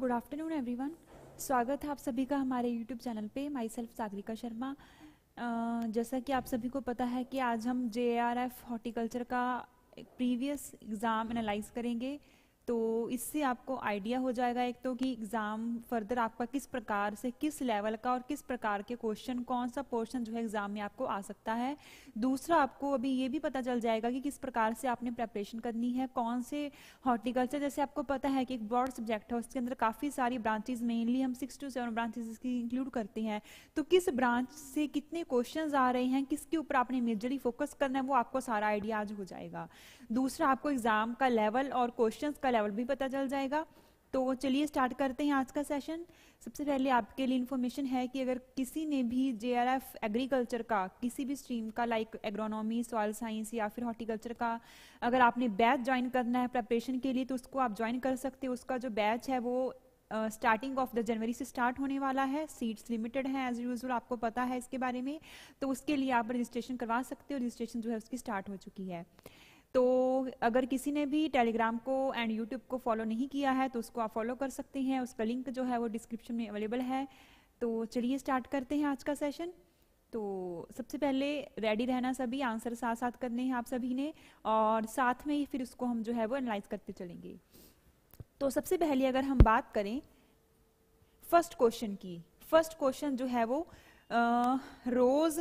Good afternoon everyone स्वागत है आप सभी का हमारे यूट्यूब चैनल पे माई सेल्फ सागरिका शर्मा जैसा कि आप सभी को पता है कि आज हम जे आर एफ हॉर्टिकल्चर का प्रीवियस एग्ज़ाम एनालाइज करेंगे तो इससे आपको आइडिया हो जाएगा एक तो कि एग्ज़ाम फर्दर आपका किस प्रकार से किस लेवल का और किस प्रकार के क्वेश्चन कौन सा पोर्शन जो है एग्ज़ाम में आपको आ सकता है दूसरा आपको अभी ये भी पता चल जाएगा कि किस प्रकार से आपने प्रेपरेशन करनी है कौन से हॉर्टिकल्चर जैसे आपको पता है कि एक ब्रॉड सब्जेक्ट है उसके अंदर काफ़ी सारी ब्रांचेज मेनली हम सिक्स टू सेवन ब्रांचेज इसकी इंक्लूड करते हैं तो किस ब्रांच से कितने क्वेश्चन आ रहे हैं किसके ऊपर आपने मेजरली फोकस करना है वो आपको सारा आइडिया आज हो जाएगा दूसरा आपको एग्जाम का लेवल और क्वेश्चन का लेवल भी पता चल जाएगा तो चलिए स्टार्ट करते हैं आज का सेशन सबसे पहले आपके लिए इन्फॉर्मेशन है कि अगर किसी ने भी जे एग्रीकल्चर का किसी भी स्ट्रीम का लाइक एग्रोनॉमी सॉयल साइंस या फिर हॉर्टिकल्चर का अगर आपने बैच ज्वाइन करना है प्रेपरेशन के लिए तो उसको आप ज्वाइन कर सकते हो उसका जो बैच है वो स्टार्टिंग ऑफ द जनवरी से स्टार्ट होने वाला है सीट्स लिमिटेड हैं एज यूजल आपको पता है इसके बारे में तो उसके लिए आप रजिस्ट्रेशन करवा सकते हो रजिस्ट्रेशन जो है उसकी स्टार्ट हो चुकी है तो अगर किसी ने भी टेलीग्राम को एंड यूट्यूब को फॉलो नहीं किया है तो उसको आप फॉलो कर सकते हैं उसका लिंक जो है वो डिस्क्रिप्शन में अवेलेबल है तो चलिए स्टार्ट करते हैं आज का सेशन तो सबसे पहले रेडी रहना सभी आंसर साथ साथ करने हैं आप सभी ने और साथ में ही फिर उसको हम जो है वो एनालाइज करते चलेंगे तो सबसे पहले अगर हम बात करें फर्स्ट क्वेश्चन की फर्स्ट क्वेश्चन जो है वो रोज़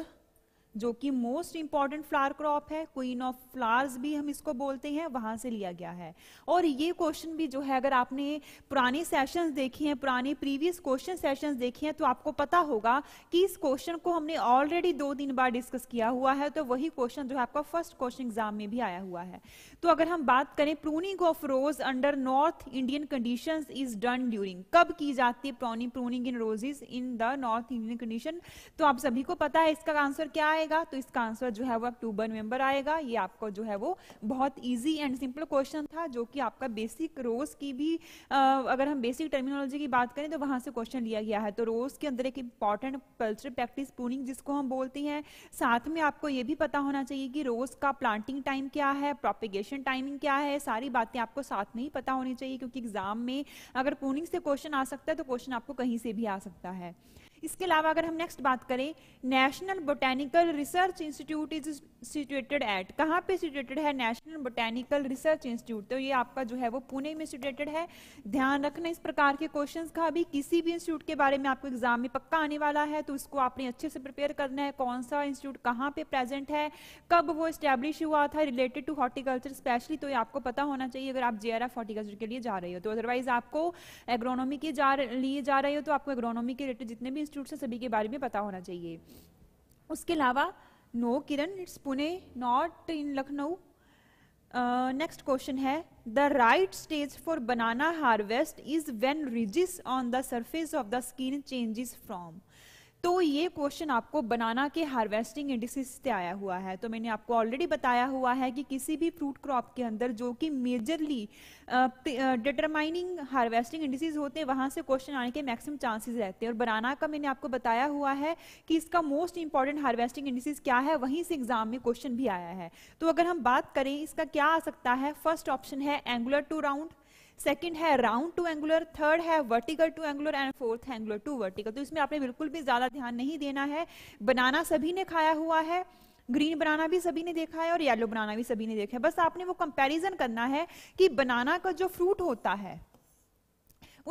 जो कि मोस्ट इंपॉर्टेंट फ्लावर क्रॉप है क्वीन ऑफ फ्लावर्स भी हम इसको बोलते हैं वहां से लिया गया है और ये क्वेश्चन भी जो है अगर आपने पुराने सेशंस देखे हैं पुराने प्रीवियस क्वेश्चन सेशंस देखे हैं तो आपको पता होगा कि इस क्वेश्चन को हमने ऑलरेडी दो तीन बार डिस्कस किया हुआ है तो वही क्वेश्चन जो है आपका फर्स्ट क्वेश्चन एग्जाम में भी आया हुआ है तो अगर हम बात करें pruning of rose under north Indian condition is done during कब की जाती है pruning in roses in the north Indian condition तो आप सभी को पता है इसका आंसर क्या है आएगा तो इसका आंसर जो है वो अक्टूबर नवंबर आएगा ये आपको जो है वो बहुत ईजी एंड सिंपल क्वेश्चन था जो कि आपका बेसिक रोज की भी आ, अगर हम बेसिक टर्मिनोलॉजी की बात करें तो वहां से क्वेश्चन लिया गया है तो रोज के अंदर एक इंपॉर्टेंट कल्चर प्रैक्टिस पूनिंग जिसको हम बोलते हैं साथ में आपको ये भी पता होना चाहिए कि रोज का प्लांटिंग टाइम क्या है प्रोपिगेशन टाइमिंग क्या है सारी बातें आपको साथ में ही पता होनी चाहिए क्योंकि एग्जाम में अगर पूनिंग से क्वेश्चन आ सकता है तो क्वेश्चन आपको कहीं से भी आ सकता है इसके अलावा अगर हम नेक्स्ट बात करें national botanical research institute is situated at कहाँ पे सिचुएटेड है नेशनल बोटेनिकल रिसर्च इंस्टीट्यूट तो ये आपका जो है वो पुणे में सिचुएटेड है ध्यान रखना इस प्रकार के क्वेश्चंस का अभी किसी भी इंस्टीट्यूट के बारे में आपको एग्जाम में पक्का आने वाला है तो उसको आपने अच्छे से प्रिपेयर करना है कौन सा इंस्टीट्यूट कहाँ पे प्रेजेंट है कब वो स्टैब्लिश हुआ था रिलेटेड टू हॉर्टिकल्चर स्पेशली तो ये आपको पता होना चाहिए अगर आप जे हॉर्टिकल्चर के लिए जा रहे हो तो अदरवाइज आपको एग्रोनॉमी के लिए जा रहे हो तो आपको एग्रोनॉमी के रिलेटेड जितने भी इंस्टीट्यूट से सभी के बारे में पता होना चाहिए उसके अलावा no Kiran it's Pune not in Lucknow next question है the right stage for banana harvest is when ridges on the surface of the skin changes from तो ये क्वेश्चन आपको बनाना के हार्वेस्टिंग इंडिसेस से आया हुआ है तो मैंने आपको ऑलरेडी बताया हुआ है कि किसी भी फ्रूट क्रॉप के अंदर जो कि मेजरली डिटरमाइनिंग हार्वेस्टिंग इंडिसेस होते हैं वहां से क्वेश्चन आने के मैक्सिमम चांसेस रहते हैं और बनाना का मैंने आपको बताया हुआ है कि इसका मोस्ट इंपॉर्टेंट हार्वेस्टिंग इंडिसेस क्या है वहीं से एग्जाम में क्वेश्चन भी आया है तो अगर हम बात करें इसका क्या आ सकता है फर्स्ट ऑप्शन है एंगुलर टू राउंड सेकंड है राउंड टू एंगुलर थर्ड है vertical to angular and fourth angular to vertical तो इसमें आपने बिल्कुल भी ज़्यादा ध्यान नहीं देना है बनाना सभी ने खाया हुआ है ग्रीन बनाना भी सभी ने देखा है और येलो बनाना भी सभी ने देखा है बस आपने वो कंपैरिजन करना है कि बनाना का जो फ्रूट होता है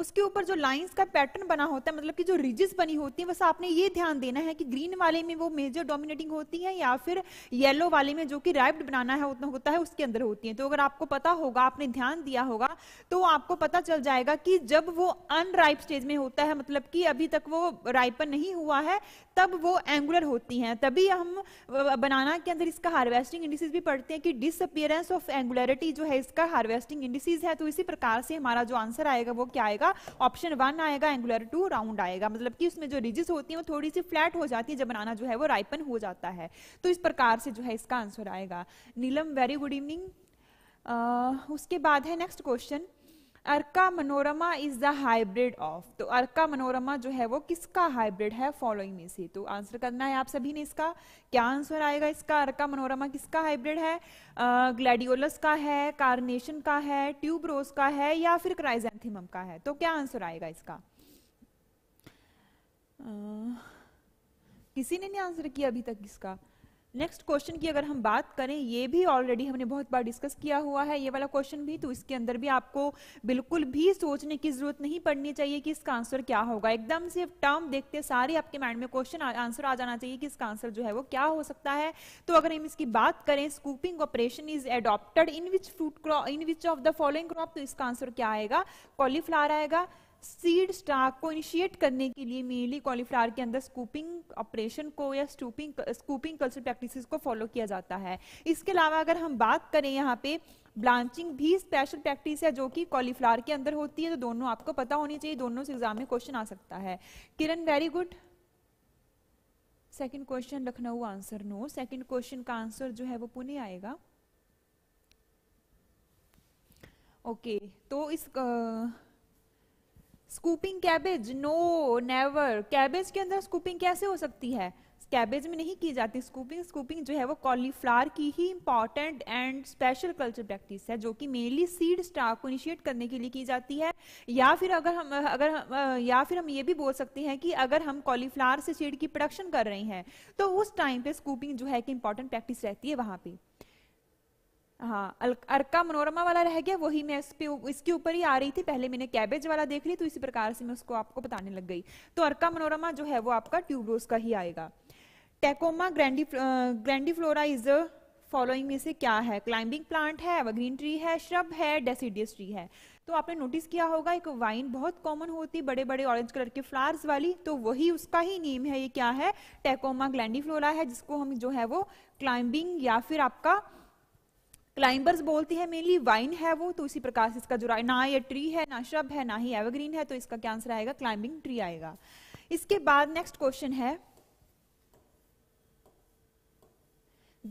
उसके ऊपर जो लाइंस का पैटर्न बना होता है मतलब कि जो रिजिस बनी होती है बस आपने ये ध्यान देना है कि ग्रीन वाले में वो मेजर डोमिनेटिंग होती है या फिर येलो वाले में जो कि राइब्ड बनाना है होता है उसके अंदर होती है तो अगर आपको पता होगा आपने ध्यान दिया होगा तो आपको पता चल जाएगा कि जब वो अनराइप स्टेज में होता है मतलब कि अभी तक वो राइपन नहीं हुआ है तब वो एंगुलर होती हैं तभी हम बनाना के अंदर इसका हार्वेस्टिंग इंडिसेस भी पढ़ते हैं कि डिसअपियरेंस ऑफ एंगुलरिटी जो है इसका हार्वेस्टिंग इंडिसेस है तो इसी प्रकार से हमारा जो आंसर आएगा वो क्या आएगा ऑप्शन वन आएगा एंगुलर टू राउंड आएगा मतलब कि उसमें जो रिजिस होती है वो थोड़ी सी फ्लैट हो जाती है जब बनाना जो है वो राइपन हो जाता है तो इस प्रकार से जो है इसका आंसर आएगा नीलम वेरी गुड इवनिंग उसके बाद है next question Arka Manorama is the hybrid of तो अर्का मनोरमा जो है वो किसका हाइब्रिड है फॉलोइंग में से तो आंसर करना है आप सभी ने इसका क्या आंसर आएगा इसका अर्का मनोरमा किसका हाइब्रिड है ग्लैडियोलस का है कार्नेशन का है ट्यूबरोज का है या फिर क्राइजेंथिमम का है तो क्या आंसर आएगा इसका आ, किसी ने नहीं आंसर किया अभी तक इसका नेक्स्ट क्वेश्चन की अगर हम बात करें ये भी ऑलरेडी हमने बहुत बार डिस्कस किया हुआ है ये वाला क्वेश्चन भी तो इसके अंदर भी आपको बिल्कुल भी सोचने की जरूरत नहीं पड़नी चाहिए कि इसका आंसर क्या होगा एकदम से टर्म देखते सारे आपके माइंड में क्वेश्चन आंसर आ जाना चाहिए कि इसका आंसर जो है वो क्या हो सकता है तो अगर हम इसकी बात करें scooping operation is adopted in which fruit crop in which of the following crop तो इसका आंसर क्या आएगा कॉलीफ्लावर आएगा सीड स्टाक को इनिशिएट करने के लिए मेनली कॉलीफ्लावर के अंदर स्कूपिंग ऑपरेशन को या स्टूपिंग स्कूपिंग कल्चर प्रैक्टिसेस को फॉलो किया जाता है इसके अलावा अगर हम बात करें यहाँ पे ब्लांचिंग भी स्पेशल प्रैक्टिस है जो कि कॉलीफ्लावर के अंदर होती है तो दोनों आपको पता होनी चाहिए दोनों से एग्जाम में क्वेश्चन आ सकता है Kiran very good second question Lucknow answer no second question का आंसर जो है वो पुणे आएगा ओके okay, तो इस uh, scooping cabbage no never cabbage के अंदर स्कूपिंग कैसे हो सकती है कैबेज में नहीं की जाती स्कूपिंग स्कूपिंग जो है वो कॉलीफ्लावर की ही important and special culture practice है जो कि मेनली सीड स्टॉक को इनिशिएट करने के लिए की जाती है या फिर अगर हम अगर हम, या फिर हम ये भी बोल सकते हैं कि अगर हम कॉलीफ्लावर से सीड की प्रोडक्शन कर रहे हैं तो उस टाइम पे स्कूपिंग जो है कि इंपॉर्टेंट प्रैक्टिस रहती है वहां पर हाँ अर्का मनोरमा वाला रह गया वही मैं इस पे इसके ऊपर ही आ रही थी पहले मैंने कैबेज वाला देख ली तो इसी प्रकार से मैं उसको आपको बताने लग गई तो अर्का मनोरमा जो है वो आपका ट्यूबरोज का ही आएगा tecoma grandi grandiflora is following में से क्या है क्लाइंबिंग प्लांट है एवरग्रीन ट्री है श्रब है डेसीडियस ट्री है तो आपने नोटिस किया होगा एक वाइन बहुत कॉमन होती है बड़े बड़े ऑरेंज कलर के फ्लावर्स वाली तो वही उसका ही नेम है ये क्या है टेकोमा ग्लैंडीफ्लोरा है जिसको हम जो है वो क्लाइंबिंग या फिर आपका क्लाइंबर्स बोलती है मेनली वाइन है वो तो इसी प्रकार से इसका जो ना ये ट्री है ना श्रब है ना ही एवरग्रीन है तो इसका क्या आंसर आएगा क्लाइंबिंग ट्री आएगा इसके बाद नेक्स्ट क्वेश्चन है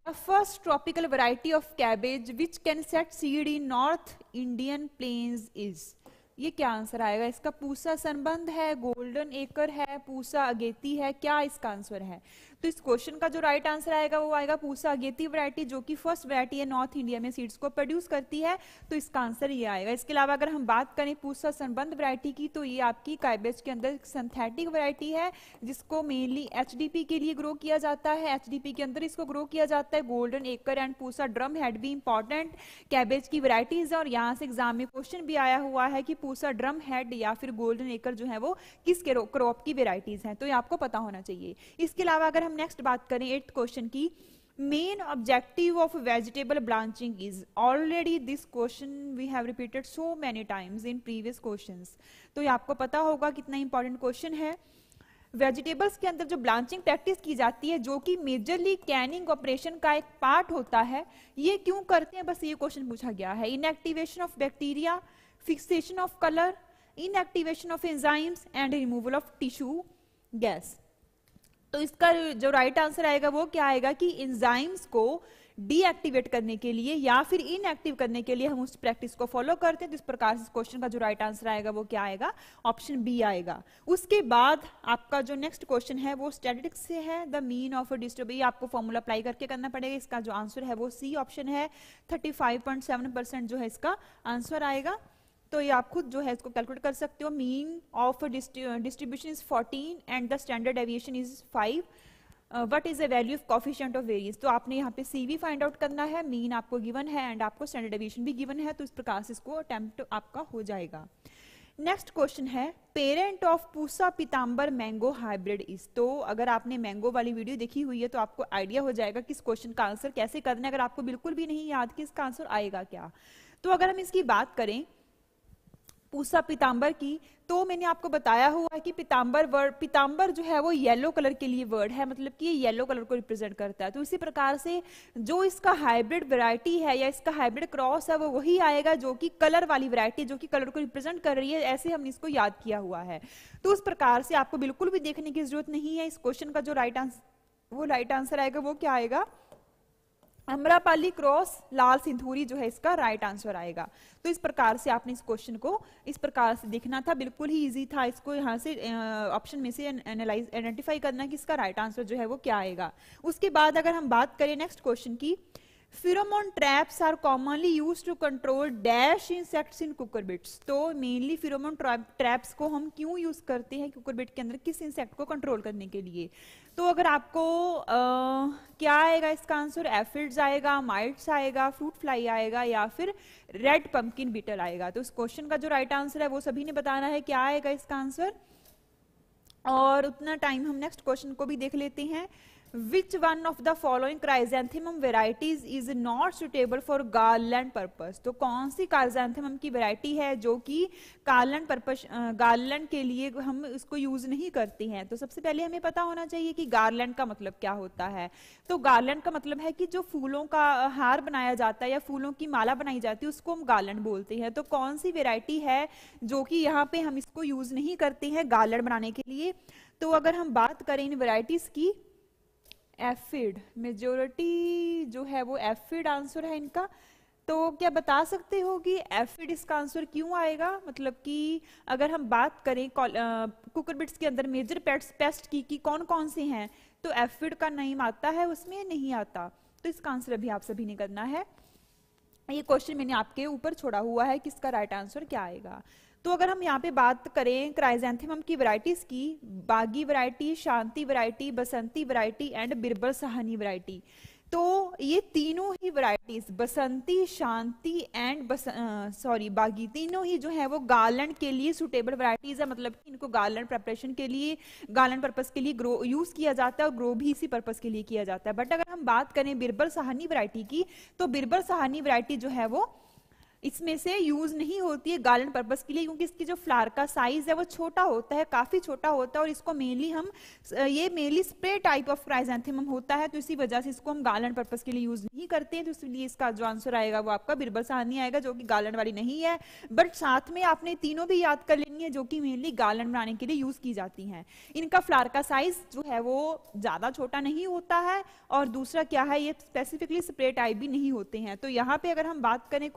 the first tropical variety of cabbage which can set seed in north Indian plains is ये क्या आंसर आएगा इसका पूसा संबंध है गोल्डन एकर है पूसा अगेती है क्या इसका आंसर है तो इस क्वेश्चन का जो राइट आंसर आएगा वो आएगा पूसा अगेती वरायटी जो कि फर्स्ट वरायटी है नॉर्थ इंडिया में सीड्स को प्रोड्यूस करती है तो इसका आंसर ये आएगा इसके अलावा अगर हम बात करें पूसा संबंध वरायटी की तो ये आपकी काइबेज के अंदर सिंथेटिक वरायटी है जिसको मेनली एच के लिए ग्रो किया जाता है एच के अंदर इसको ग्रो किया जाता है golden acre and Pusa drum head भी इंपॉर्टेंट कैबेज की वरायटीज है और यहाँ से एग्जाम में क्वेश्चन भी आया हुआ है कि पूसा ड्रम हेड या फिर गोल्डन एकर जो है वो किस क्रॉप की वेराइटीज है तो ये आपको पता होना चाहिए इसके अलावा अगर हम हम नेक्स्ट बात करें एट्थ क्वेश्चन की main objective of vegetable branching is already this question we have repeated so many times in previous question तो ये आपको पता होगा कितना इंपॉर्टेंट क्वेश्चन है वेजिटेबल्स के अंदर जो ब्लांचिंग प्रैक्टिस की जाती है जो कि मेजरली कैनिंग ऑपरेशन का एक पार्ट होता है ये क्यों करते हैं बस ये क्वेश्चन पूछा गया है inactivation of bacteria fixation of colour inactivation of enzymes and removal of tissue gas तो इसका जो राइट आंसर आएगा वो क्या आएगा कि इंजाइम्स को डीएक्टिवेट करने के लिए या फिर इनएक्टिव करने के लिए हम उस प्रैक्टिस को फॉलो करते हैं तो इस प्रकार से क्वेश्चन का जो राइट आंसर आएगा वो क्या आएगा ऑप्शन बी आएगा उसके बाद आपका जो नेक्स्ट क्वेश्चन है वो स्टेटिक्स से है द मीन ऑफ डिस्टर्ब ये आपको फॉर्मूला अप्लाई करके करना पड़ेगा इसका जो आंसर है वो सी ऑप्शन है थर्टी जो है इसका आंसर आएगा तो ये आप खुद जो है इसको कैलकुलेट कर सकते हो mean of distribution is 14 and the standard deviation is 5 what is the value of coefficient of variance तो आपने यहाँ पे सी फाइंड आउट करना है मीन आपको गिवन है एंड आपको स्टैंडर्ड एविएशन भी गिवन है तो इस प्रकार से इसको अटैम्प्ट आपका हो जाएगा नेक्स्ट क्वेश्चन है parent of Pusa Pitambar mango hybrid is तो अगर आपने मैंगो वाली वीडियो देखी हुई है तो आपको आइडिया हो जाएगा किस क्वेश्चन का आंसर कैसे करना है अगर आपको बिल्कुल भी नहीं याद कि इसका आंसर आएगा क्या तो अगर हम इसकी बात करें पूसा पीताम्बर की तो मैंने आपको बताया हुआ है कि पीताम्बर वर्ड पीताम्बर जो है वो येलो कलर के लिए वर्ड है मतलब कि ये येलो कलर को रिप्रेजेंट करता है तो इसी प्रकार से जो इसका हाइब्रिड वैरायटी है या इसका हाइब्रिड क्रॉस है वो वही आएगा जो कि कलर वाली वैरायटी जो कि कलर को रिप्रेजेंट कर रही है ऐसे हमने इसको याद किया हुआ है तो उस प्रकार से आपको बिल्कुल भी देखने की जरूरत नहीं है इस क्वेश्चन का जो राइट आंसर वो राइट आंसर आएगा वो क्या आएगा अमरापाली क्रॉस लाल सिंधूरी जो है इसका राइट आंसर आएगा तो इस प्रकार से आपने इस क्वेश्चन को इस प्रकार से देखना था बिल्कुल ही इजी था इसको यहाँ से ऑप्शन में से एनालाइज आइडेंटिफाई करना कि इसका राइट आंसर जो है वो क्या आएगा उसके बाद अगर हम बात करें नेक्स्ट क्वेश्चन की pheromone traps are commonly used to control dash insects in cucurbits तो mainly pheromone traps को हम क्यों use करते हैं cucurbit के अंदर किस insect को control करने के लिए तो अगर आपको आ, क्या आएगा इसका आंसर एफिड्स आएगा माइट्स आएगा फ्रूट फ्लाई आएगा या फिर रेड पंपकिन बीटल आएगा तो इस क्वेश्चन का जो राइट आंसर है वो सभी ने बताना है क्या आएगा इसका आंसर और उतना टाइम हम नेक्स्ट क्वेश्चन को भी देख लेते हैं which one of the following chrysanthemum varieties is not suitable for garland purpose तो कौन सी क्राइजेंथिमम की वेराइटी है जो कि गार्लैंड पर्पज गार्लैंड के लिए हम इसको यूज नहीं करते हैं तो सबसे पहले हमें पता होना चाहिए कि गार्लैंड का मतलब क्या होता है तो गार्लैंड का मतलब है कि जो फूलों का हार बनाया जाता है या फूलों की माला बनाई जाती है उसको हम गार्लैंड बोलते हैं तो कौन सी वेरायटी है जो कि यहाँ पे हम इसको यूज नहीं करते हैं गार्लैंड बनाने के लिए तो अगर हम बात करें इन वेराइटीज की एफिड मेजोरिटी जो है वो एफिड आंसर है इनका तो क्या बता सकते हो कि एफिड इसका आंसर क्यों आएगा मतलब कि अगर हम बात करें कुकर बिट्स के अंदर मेजर पेट्स पेस्ट की कि कौन कौन से हैं तो एफिड का नाम आता है उसमें नहीं आता तो इसका आंसर अभी आप सभी ने करना है ये क्वेश्चन मैंने आपके ऊपर छोड़ा हुआ है कि इसका राइट आंसर क्या आएगा तो अगर हम यहाँ पे बात करें क्राइजेंथेमम की वैरायटीज की Baagi variety Shanti variety Basanti variety and Birbal Sahani variety तो ये तीनों ही वैरायटीज बसंती शांति एंड बस सॉरी बागी तीनों ही जो है वो गार्लैंड के लिए सुटेबल वैरायटीज है मतलब कि इनको गार्लैंड प्रेपरेशन के लिए गार्लैंड पर्पज़ के लिए ग्रो यूज किया जाता है और ग्रो भी इसी पर्पज़ के लिए किया जाता है बट अगर हम बात करें बिरबल सहानी वरायटी की तो बिरबल सहानी वरायटी जो है वो इसमें से यूज नहीं होती है गार्डन पर्पज के लिए क्योंकि इसकी जो फ्लावर का साइज है वो छोटा होता है काफी छोटा होता है और इसको मेनली हम ये mainly spray type of chrysanthemum होता है तो इसी वजह से इसको हम गार्डन पर्पज के लिए यूज नहीं करते हैं तो इसलिए इसका जो आंसर आएगा वो आपका बिरबल नहीं आएगा जो कि गार्डन वाली नहीं है बट साथ में आपने तीनों भी याद कर लेनी है जो कि मेनली गार्डन बनाने के लिए यूज की जाती है इनका फ्लार का साइज जो है वो ज्यादा छोटा नहीं होता है और दूसरा क्या है ये स्पेसिफिकली स्प्रे टाइप भी नहीं होते हैं तो यहाँ पे अगर हम बात करें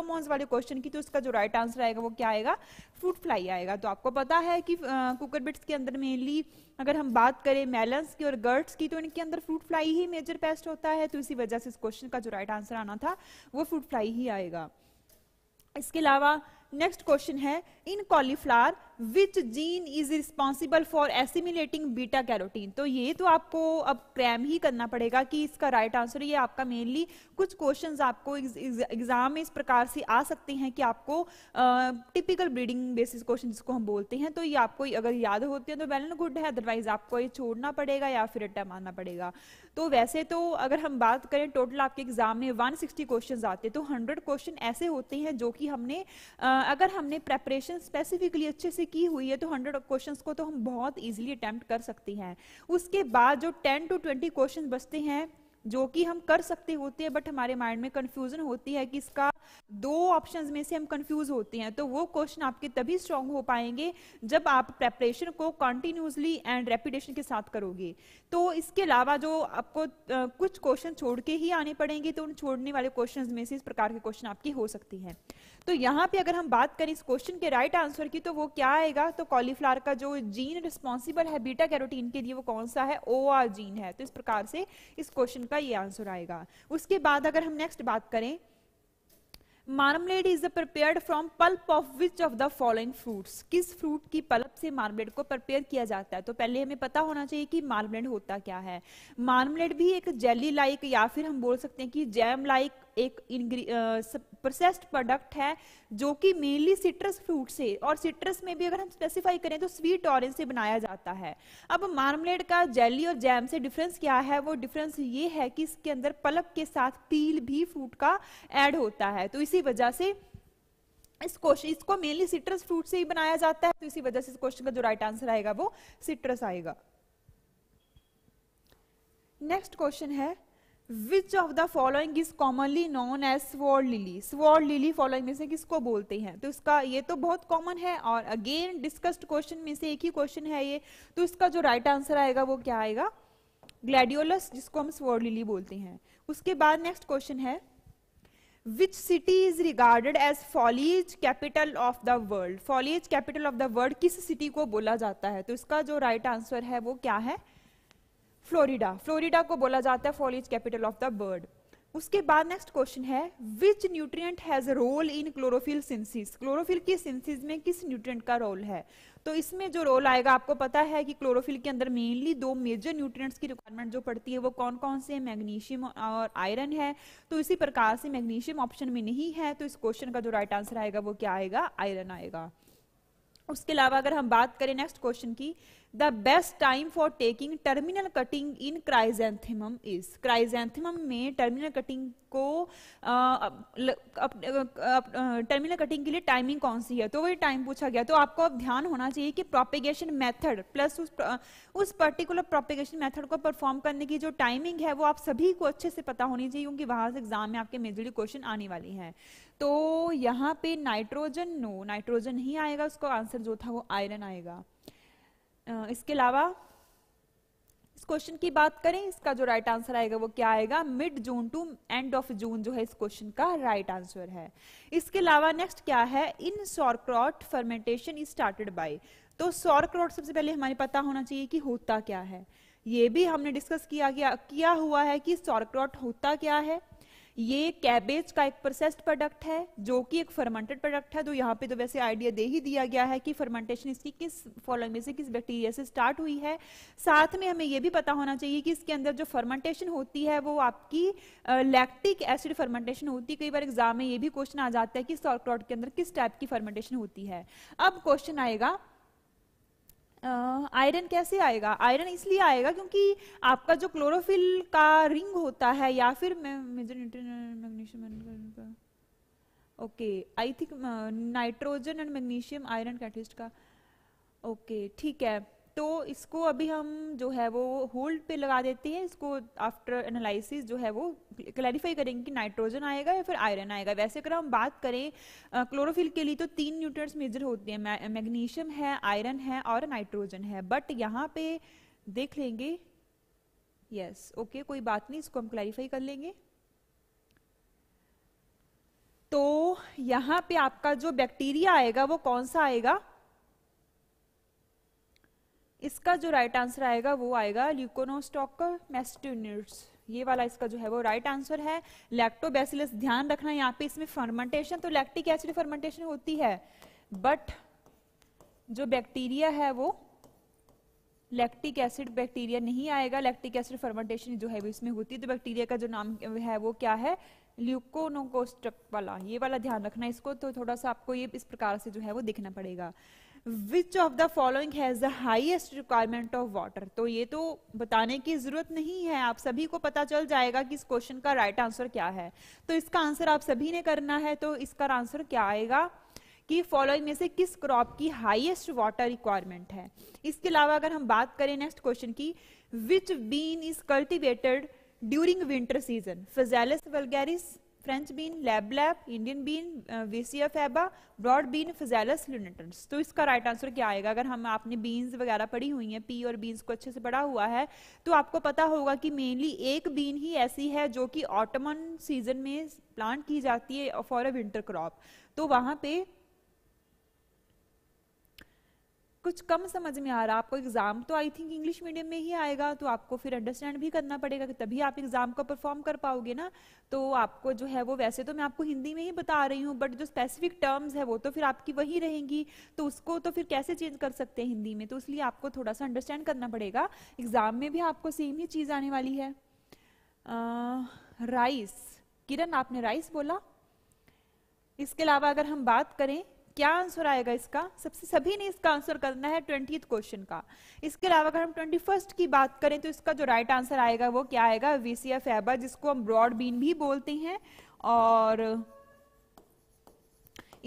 फिलोमोन्स वाले क्वेश्चन की तो इसका जो राइट आंसर आएगा वो क्या आएगा फ्रूट फ्लाई आएगा तो आपको पता है कि कुकर बिट्स के अंदर मेनली अगर हम बात करें मेलन्स की और गर्ड्स की तो इनके अंदर फ्रूट फ्लाई ही मेजर पेस्ट होता है तो इसी वजह से इस क्वेश्चन का जो राइट आंसर आना था वो फ्रूट फ्लाई ही आएगा इसके अलावा नेक्स्ट क्वेश्चन है in cauliflower which gene is responsible for assimilating beta carotene तो ये तो आपको अब क्रैम ही करना पड़ेगा कि इसका राइट right आंसर ये आपका मेनली कुछ क्वेश्चन आपको एग्जाम में इस प्रकार से आ सकते हैं कि आपको टिपिकल ब्रीडिंग बेसिस क्वेश्चन जिसको हम बोलते हैं तो ये आपको अगर याद होते हैं तो वेल एंड गुड है अदरवाइज आपको ये छोड़ना पड़ेगा या फिर अड्डा आना पड़ेगा तो वैसे तो अगर हम बात करें टोटल आपके एग्जाम में सिक्सटी क्वेश्चंस आते तो हंड्रेड क्वेश्चन ऐसे होते हैं जो कि हमने अगर हमने प्रेपरेशन स्पेसिफिकली अच्छे से की हुई है तो हंड्रेड क्वेश्चन को तो हम बहुत ईजिली अटैम्प्ट कर सकते हैं उसके बाद जो टेन टू ट्वेंटी क्वेश्चन बचते हैं जो कि हम कर सकते होते हैं बट हमारे माइंड में कंफ्यूजन होती है कि इसका दो ऑप्शंस में से हम कंफ्यूज होते हैं तो वो क्वेश्चन आपके तभी स्ट्रांग हो पाएंगे जब आप प्रेपरेशन को कंटिन्यूसली एंड रेपिटेशन के साथ करोगे तो इसके अलावा जो आपको कुछ क्वेश्चन छोड़ के ही आने पड़ेंगे तो उन छोड़ने वाले क्वेश्चन में से इस प्रकार के क्वेश्चन आपकी हो सकती है तो यहाँ पे अगर हम बात करें इस क्वेश्चन के राइट आंसर की तो वो क्या आएगा तो कॉलीफ्लावर का जो जीन रिस्पॉन्सिबल है बीटा कैरोटीन के लिए वो कौन सा है ओ जीन है तो इस प्रकार से इस क्वेश्चन का ये आंसर आएगा उसके बाद अगर हम नेक्स्ट बात करें marmalade is prepared from pulp of which of the following fruits किस फ्रूट की पल्प से मार्मलेड को प्रिपेयर किया जाता है तो पहले हमें पता होना चाहिए कि मार्मलेड होता क्या है मार्मलेड भी एक जेली लाइक या फिर हम बोल सकते हैं कि जैम लाइक एक प्रोसेस्ड प्रोडक्ट है जो कि मेनली सिट्रस फ्रूट से और सिट्रस में भी अगर हम स्पेसिफाई करें तो स्वीट ऑरेंज से बनाया जाता है अब मार्मलेड का जेली और जैम से डिफरेंस क्या है वो डिफरेंस ये है कि इसके अंदर पलक के साथ पील भी फ्रूट का ऐड होता है तो इसी वजह से इस क्वेश्चन इसको मेनली सिट्रस फ्रूट से ही बनाया जाता है तो इसी वजह से इस क्वेश्चन का जो राइट आंसर आएगा वो सिट्रस आएगा नेक्स्ट क्वेश्चन है which of the following is commonly known as sword lily sword lily following में से किसको बोलते हैं तो इसका ये तो बहुत कॉमन है और अगेन डिस्कस्ड क्वेश्चन में से एक ही क्वेश्चन है ये तो इसका जो राइट right आंसर आएगा वो क्या आएगा ग्लैडियोलस जिसको हम स्वॉर्ड लिली बोलते हैं उसके बाद नेक्स्ट क्वेश्चन है which city is regarded as follies capital of the world follies capital of the world किस सिटी को बोला जाता है तो इसका जो right आंसर है वो क्या है फ्लोरिडा फ्लोरिडा को बोला जाता है follies capital of the world उसके बाद नेक्स्ट क्वेश्चन है which nutrient has role in chlorophyll synthesis chlorophyll की सिंसिस में किस न्यूट्रिएंट का रोल है तो इसमें जो रोल आएगा आपको पता है कि क्लोरोफिल के अंदर मेनली दो मेजर न्यूट्रिएंट्स की रिक्वायरमेंट जो पड़ती है वो कौन कौन से मैग्नीशियम और आयरन है तो इसी प्रकार से मैग्नीशियम ऑप्शन में नहीं है तो इस क्वेश्चन का जो राइट आंसर आएगा वो क्या आएगा आयरन आएगा उसके अलावा अगर हम बात करें नेक्स्ट क्वेश्चन की the best time for taking terminal cutting in chrysanthemum is chrysanthemum में टर्मिनल कटिंग को टर्मिनल कटिंग के लिए टाइमिंग कौन सी है तो वही टाइम पूछा गया तो आपको अब ध्यान होना चाहिए कि प्रोपिगेशन मेथड प्लस उस उस पर्टिकुलर प्रोपेगेशन मेथड को परफॉर्म करने की जो टाइमिंग है वो आप सभी को अच्छे से पता होनी चाहिए क्योंकि वहां से एग्जाम में आपके मेजरली क्वेश्चन आने वाली है तो यहाँ पे नाइट्रोजन नो नाइट्रोजन नहीं आएगा उसका आंसर जो था वो आयरन आएगा इसके अलावा इस क्वेश्चन की बात करें इसका जो राइट आंसर आएगा वो क्या आएगा mid June to end of June जो है इस क्वेश्चन का राइट आंसर है इसके अलावा नेक्स्ट क्या है in sauerkraut fermentation is started by तो सॉरक्रॉट सबसे पहले हमारे पता होना चाहिए कि होता क्या है ये भी हमने डिस्कस किया गया किया हुआ है कि सॉरक्रॉट होता क्या है ये कैबेज का एक प्रोसेस्ड प्रोडक्ट है जो कि एक फर्मेंटेड प्रोडक्ट है तो यहाँ पे तो वैसे आइडिया दे ही दिया गया है कि फर्मेंटेशन इसकी किस फॉलोइंग में से किस बैक्टीरिया से स्टार्ट हुई है साथ में हमें ये भी पता होना चाहिए कि इसके अंदर जो फर्मेंटेशन होती है वो आपकी लैक्टिक एसिड फर्मेंटेशन होती है कई बार एग्जाम में ये भी क्वेश्चन आ जाता है कि सॉर्क्रॉट के अंदर किस टाइप की फर्मेंटेशन होती है अब क्वेश्चन आएगा आयरन कैसे आएगा आयरन इसलिए आएगा क्योंकि आपका जो क्लोरोफिल का रिंग होता है या फिर major magnesium okay I think nitrogen and magnesium iron कैटेस्ट का ओके okay, ठीक है तो इसको अभी हम जो है वो होल्ड पे लगा देते हैं इसको आफ्टर एनालिसिस जो है वो क्लैरिफाई करेंगे कि नाइट्रोजन आएगा या फिर आयरन आएगा वैसे अगर हम बात करें क्लोरोफिल के लिए तो तीन न्यूट्रंट्स मेजर होते हैं मैग्नीशियम है आयरन है और नाइट्रोजन है बट यहाँ पे देख लेंगे यस ओके कोई बात नहीं इसको हम क्लैरिफाई कर लेंगे तो यहाँ पे आपका जो बैक्टीरिया आएगा वो कौन सा आएगा इसका जो राइट आंसर आएगा वो आएगा ल्यूकोनोस्टॉक मेस्टिनिट्स ये वाला इसका जो है वो राइट आंसर है लैक्टोबैसिलस ध्यान रखना यहाँ पे इसमें फर्मेंटेशन तो लैक्टिक एसिड फर्मेंटेशन होती है बट जो बैक्टीरिया है वो लैक्टिक एसिड बैक्टीरिया नहीं आएगा लैक्टिक एसिड फर्मेंटेशन जो है इसमें होती है तो बैक्टीरिया का जो नाम है वो क्या है ल्यूकोनोकोस्टक वाला ये वाला ध्यान रखना इसको तो थोड़ा सा आपको ये इस प्रकार से जो है वो देखना पड़ेगा which of the following has the highest requirement of water तो ये तो बताने की जरूरत नहीं है आप सभी को पता चल जाएगा कि इस क्वेश्चन का राइट right आंसर क्या है तो इसका आंसर आप सभी ने करना है तो इसका आंसर क्या आएगा कि फॉलोइंग में से किस क्रॉप की हाइएस्ट वाटर रिक्वायरमेंट है इसके अलावा अगर हम बात करें नेक्स्ट क्वेश्चन की which bean is cultivated during winter season Phaseolus vulgaris French bean Lablab Indian bean Vicia faba broad bean Phaseolus lunatus तो इसका राइट right आंसर क्या आएगा अगर हम आपने बीन्स वगैरह पढ़ी हुई हैं पी और बीन्स को अच्छे से पढ़ा हुआ है तो आपको पता होगा कि मेनली एक बीन ही ऐसी है जो कि ऑटमन सीजन में प्लांट की जाती है फॉर अ विंटर क्रॉप तो वहाँ पे कुछ कम समझ में आ रहा आपको एग्जाम तो आई थिंक इंग्लिश मीडियम में ही आएगा तो आपको फिर अंडरस्टैंड भी करना पड़ेगा कि तभी आप एग्जाम को परफॉर्म कर पाओगे ना तो आपको जो है वो वैसे तो मैं आपको हिंदी में ही बता रही हूँ बट जो स्पेसिफिक टर्म्स है वो तो फिर आपकी वही रहेंगी तो उसको तो फिर कैसे चेंज कर सकते हैं हिंदी में तो इसलिए आपको थोड़ा सा अंडरस्टैंड करना पड़ेगा एग्जाम में भी आपको सेम ही चीज आने वाली है राइस किरण आपने राइस बोला इसके अलावा अगर हम बात करें क्या आंसर आएगा इसका सबसे सभी ने इसका आंसर करना है ट्वेंटी क्वेश्चन का इसके अलावा अगर हम ट्वेंटी फर्स्ट की बात करें तो इसका जो राइट आंसर आएगा वो क्या आएगा वीसीएफ एबा जिसको हम ब्रॉड बीन भी बोलते हैं और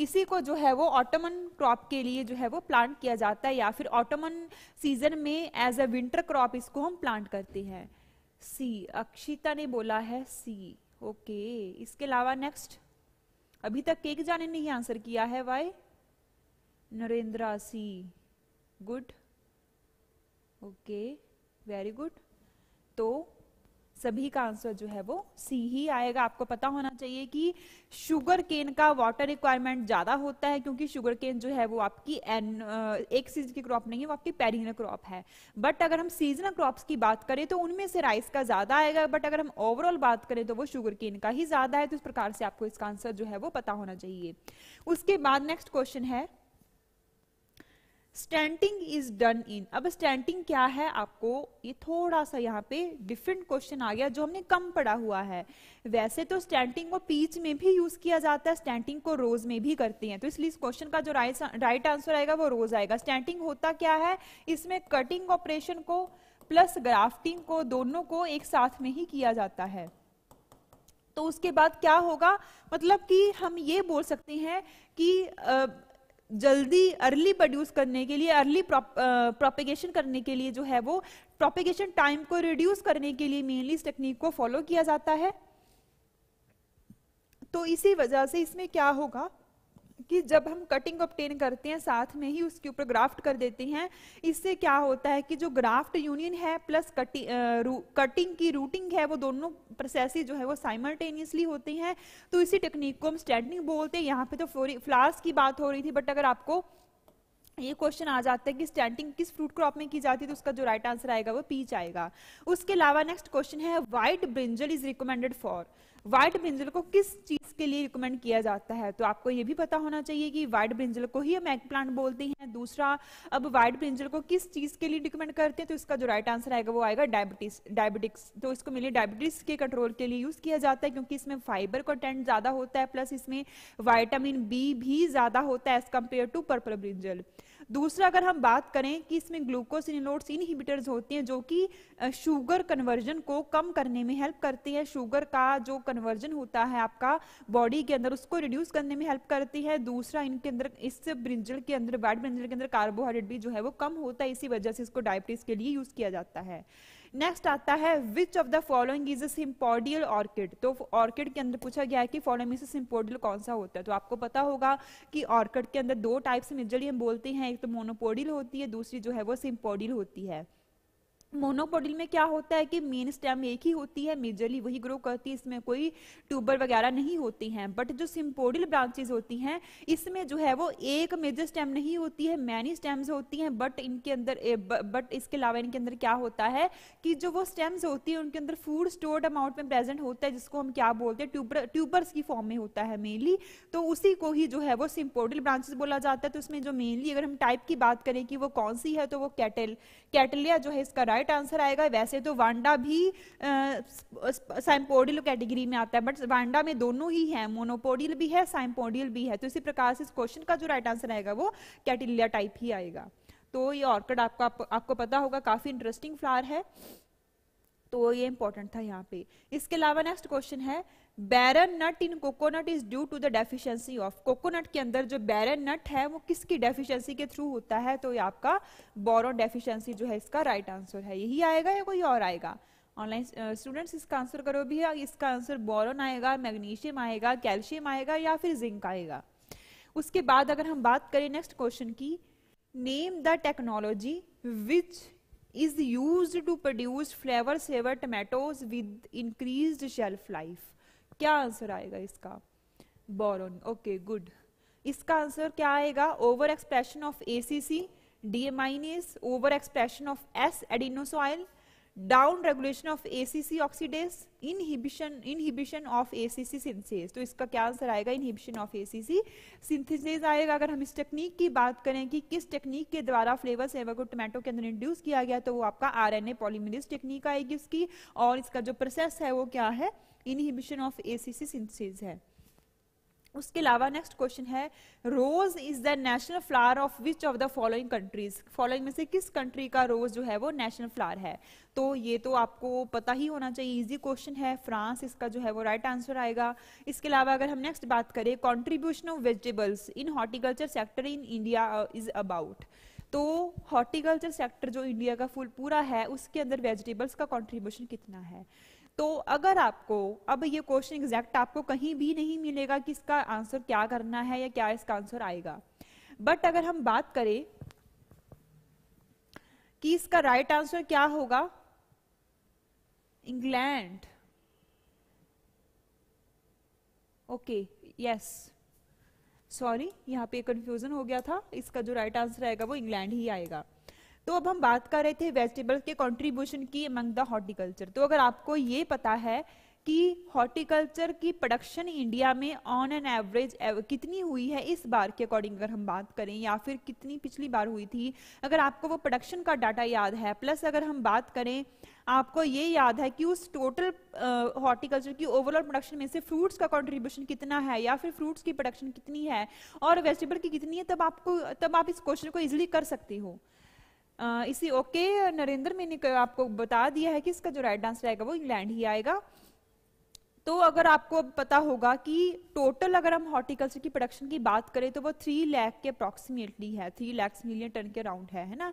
इसी को जो है वो ऑटोमन क्रॉप के लिए जो है वो प्लांट किया जाता है या फिर ऑटोमन सीजन में एज अ विंटर क्रॉप इसको हम प्लांट करते हैं सी अक्षिता ने बोला है सी ओके okay. इसके अलावा नेक्स्ट अभी तक एक जाने ने ही आंसर किया है Y Narendra C good okay very good तो सभी का आंसर जो है वो सी ही आएगा आपको पता होना चाहिए कि शुगर केन का वाटर रिक्वायरमेंट ज्यादा होता है क्योंकि शुगर केन जो है वो आपकी एन एक सीजन की क्रॉप नहीं है वो आपकी पेरिनल क्रॉप है बट अगर हम सीजनल क्रॉप्स की बात करें तो उनमें से राइस का ज्यादा आएगा बट अगर हम ओवरऑल बात करें तो वो शुगर केन का ही ज्यादा है तो इस प्रकार से आपको इसका आंसर जो है वो पता होना चाहिए उसके बाद नेक्स्ट क्वेश्चन है स्टैंटिंग इज डन इन अब स्टैंटिंग क्या है आपको ये थोड़ा सा यहाँ पे डिफरेंट क्वेश्चन आ गया जो हमने कम पढ़ा हुआ है वैसे तो स्टैंटिंग को पीच में भी यूज किया जाता है स्टैंटिंग को रोज में भी करते हैं तो इसलिए इस क्वेश्चन का जो राइट राइट आंसर आएगा वो रोज आएगा स्टैंटिंग होता क्या है इसमें कटिंग ऑपरेशन को प्लस ग्राफ्टिंग को दोनों को एक साथ में ही किया जाता है तो उसके बाद क्या होगा मतलब कि हम ये बोल सकते हैं कि आ, जल्दी अर्ली प्रोड्यूस करने के लिए अर्ली प्रोपेगेशन करने के लिए जो है वो प्रोपेगेशन टाइम को रिड्यूस करने के लिए मेनली इस टेक्निक को फॉलो किया जाता है तो इसी वजह से इसमें क्या होगा कि जब हम कटिंग ऑप्टेन करते हैं साथ में ही उसके ऊपर ग्राफ्ट कर देते हैं इससे क्या होता है कि जो ग्राफ्ट यूनियन है प्लस कटिंग कटिंग की रूटिंग है वो दोनों प्रोसेस जो है वो साइमल्टेनियसली होते हैं तो इसी टेक्निक को हम स्टैंडिंग बोलते हैं यहाँ पे तो फ्लास की बात हो रही थी बट अगर आपको ये क्वेश्चन आ जाता है कि स्टैंडिंग किस फ्रूट क्रॉप में की जाती है तो उसका जो राइट आंसर आएगा वो पीच आएगा उसके अलावा नेक्स्ट क्वेश्चन है white brinjal is recommended for white brinjal को किस चीज के लिए रिकमेंड किया जाता है तो आपको ये भी पता होना चाहिए कि वाइट ब्रिंजल को ही हम एग प्लांट बोलते हैं दूसरा अब वाइट ब्रिंजल को किस चीज के लिए रिकमेंड करते हैं तो इसका जो राइट आंसर आएगा वो आएगा डायबिटीज डायबिटिक्स तो इसको मिले डायबिटीज के कंट्रोल के लिए यूज किया जाता है क्योंकि इसमें फाइबर कंटेंट ज्यादा होता है प्लस इसमें वाइटामिन बी भी ज्यादा होता है as compare to purple brinjal दूसरा अगर हम बात करें कि इसमें ग्लूकोस इनोड्स इनहिबिटर्स होते हैं जो कि शुगर कन्वर्जन को कम करने में हेल्प करती है शुगर का जो कन्वर्जन होता है आपका बॉडी के अंदर उसको रिड्यूस करने में हेल्प करती है दूसरा इनके अंदर इस ब्रिंजल के अंदर वाइट ब्रिंजल के अंदर कार्बोहाइड्रेट भी जो है वो कम होता है इसी वजह से इसको डायबिटीज के लिए यूज किया जाता है नेक्स्ट आता है which of the following is monopodial orchid तो ऑर्किड के अंदर पूछा गया है कि फॉलोइंग में से कौन सा होता है तो आपको पता होगा कि ऑर्किड के अंदर दो टाइप्स मेजरली हम बोलते हैं एक तो मोनोपोडियल होती है दूसरी जो है वो सिम्पोडियल होती है मोनोपोडिल में क्या होता है कि मेन स्टेम एक ही होती है मेजरली वही ग्रो करती है इसमें कोई ट्यूबर वगैरह नहीं होती हैं बट जो सिम्पोडिल ब्रांचेज होती हैं इसमें जो है वो एक मेजर स्टेम नहीं होती है मैनी स्टेम्स होती हैं बट इनके अंदर बट इसके अलावा इनके अंदर क्या होता है कि जो वो स्टेम्स होती है उनके अंदर फूड स्टोर्ड अमाउंट में प्रेजेंट होता है जिसको हम क्या बोलते हैं ट्यूबर ट्यूबर्स की फॉर्म में होता है मेनली तो उसी को ही जो है वो सिम्पोडिल ब्रांचेज बोला जाता है तो उसमें जो मेनली अगर हम टाइप की बात करें कि वो कौन सी है तो वो कैटल कैटलिया जो है इसका राइट आंसर आएगा वैसे तो वांडा भी साइम्पोडियल कैटेगरी में आता है बट वांडा में दोनों ही है मोनोपोडियल भी है साइम्पोडियल भी है तो इसी प्रकार से इस क्वेश्चन का जो राइट आंसर आएगा वो कैटिलिया टाइप ही आएगा तो ये ऑर्किड आपका आप, आपको पता होगा काफी इंटरेस्टिंग फ्लावर है तो ये इंपॉर्टेंट था यहाँ पे इसके अलावा नेक्स्ट क्वेश्चन है barren nut in coconut is due to the deficiency of coconut के अंदर जो बैरन नट है वो किसकी डेफिशिएंसी के थ्रू होता है तो ये आपका बोरोन डेफिशिएंसी जो है इसका राइट right आंसर है यही आएगा या कोई और आएगा ऑनलाइन स्टूडेंट्स इसका आंसर करो भी है इसका आंसर बोरोन आएगा मैग्नीशियम आएगा कैल्शियम आएगा या फिर जिंक आएगा उसके बाद अगर हम बात करें नेक्स्ट क्वेश्चन की name the technology which is use to produce flavour saver tomatoes with increase shelf life क्या आंसर आएगा इसका बोरोन ओके गुड इसका आंसर क्या आएगा over expression of a C ACC deaminase over expression of S adenosyl down regulation of ACC oxidase inhibition inhibition of ACC synthase तो इसका क्या answer आएगा इनहिबिशन ऑफ एसीसी सिंथेसिस आएगा अगर हम इस टेक्निक की बात करें कि किस टेक्निक के द्वारा फ्लेवर सेवर को टोमेटो के अंदर इंड्यूस किया गया तो वो आपका आरएनए पॉलीमरेज टेक्निक आएगी उसकी और इसका जो प्रोसेस है वो क्या है इनहिबिशन ऑफ एसीसी सिंथेसिस है उसके अलावा नेक्स्ट क्वेश्चन है rose is the national flower of which of the following countries following में से किस कंट्री का रोज जो है वो नेशनल फ्लावर है तो ये तो आपको पता ही होना चाहिए इजी क्वेश्चन है फ्रांस इसका जो है वो राइट right आंसर आएगा इसके अलावा अगर हम नेक्स्ट बात करें contribution of vegetables in horticulture sector in India is about तो हॉर्टिकल्चर सेक्टर जो इंडिया का फुल पूरा है उसके अंदर वेजिटेबल्स का कॉन्ट्रीब्यूशन कितना है तो अगर आपको अब ये क्वेश्चन एग्जैक्ट आपको कहीं भी नहीं मिलेगा कि इसका आंसर क्या करना है या क्या इसका आंसर आएगा बट अगर हम बात करें कि इसका राइट right आंसर क्या होगा इंग्लैंड ओके यस सॉरी यहां पे कंफ्यूजन हो गया था इसका जो राइट right आंसर आएगा वो इंग्लैंड ही आएगा तो अब हम बात कर रहे थे वेजिटेबल्स के कंट्रीब्यूशन की अमंग द हॉर्टिकल्चर तो अगर आपको ये पता है कि हॉर्टिकल्चर की प्रोडक्शन इंडिया में ऑन एन एवरेज कितनी हुई है इस बार के अकॉर्डिंग अगर हम बात करें या फिर कितनी पिछली बार हुई थी अगर आपको वो प्रोडक्शन का डाटा याद है प्लस अगर हम बात करें आपको ये याद है कि उस टोटल हॉर्टिकल्चर की ओवरऑल प्रोडक्शन में से फ्रूट्स का कंट्रीब्यूशन कितना है या फिर फ्रूट्स की प्रोडक्शन कितनी है और वेजिटेबल की कितनी है तब आपको तब आप इस क्वेश्चन को इजिली कर सकते हो इसी ओके नरेंद्र मैंने आपको बता दिया है कि इसका जो राइट आंसर आएगा वो इंग्लैंड ही आएगा तो अगर आपको पता होगा कि टोटल अगर हम हॉर्टिकल्चर की प्रोडक्शन की बात करें तो वो थ्री लैख के अप्रोक्सीमेटली है थ्री लैख मिलियन टन के अराउंड है है ना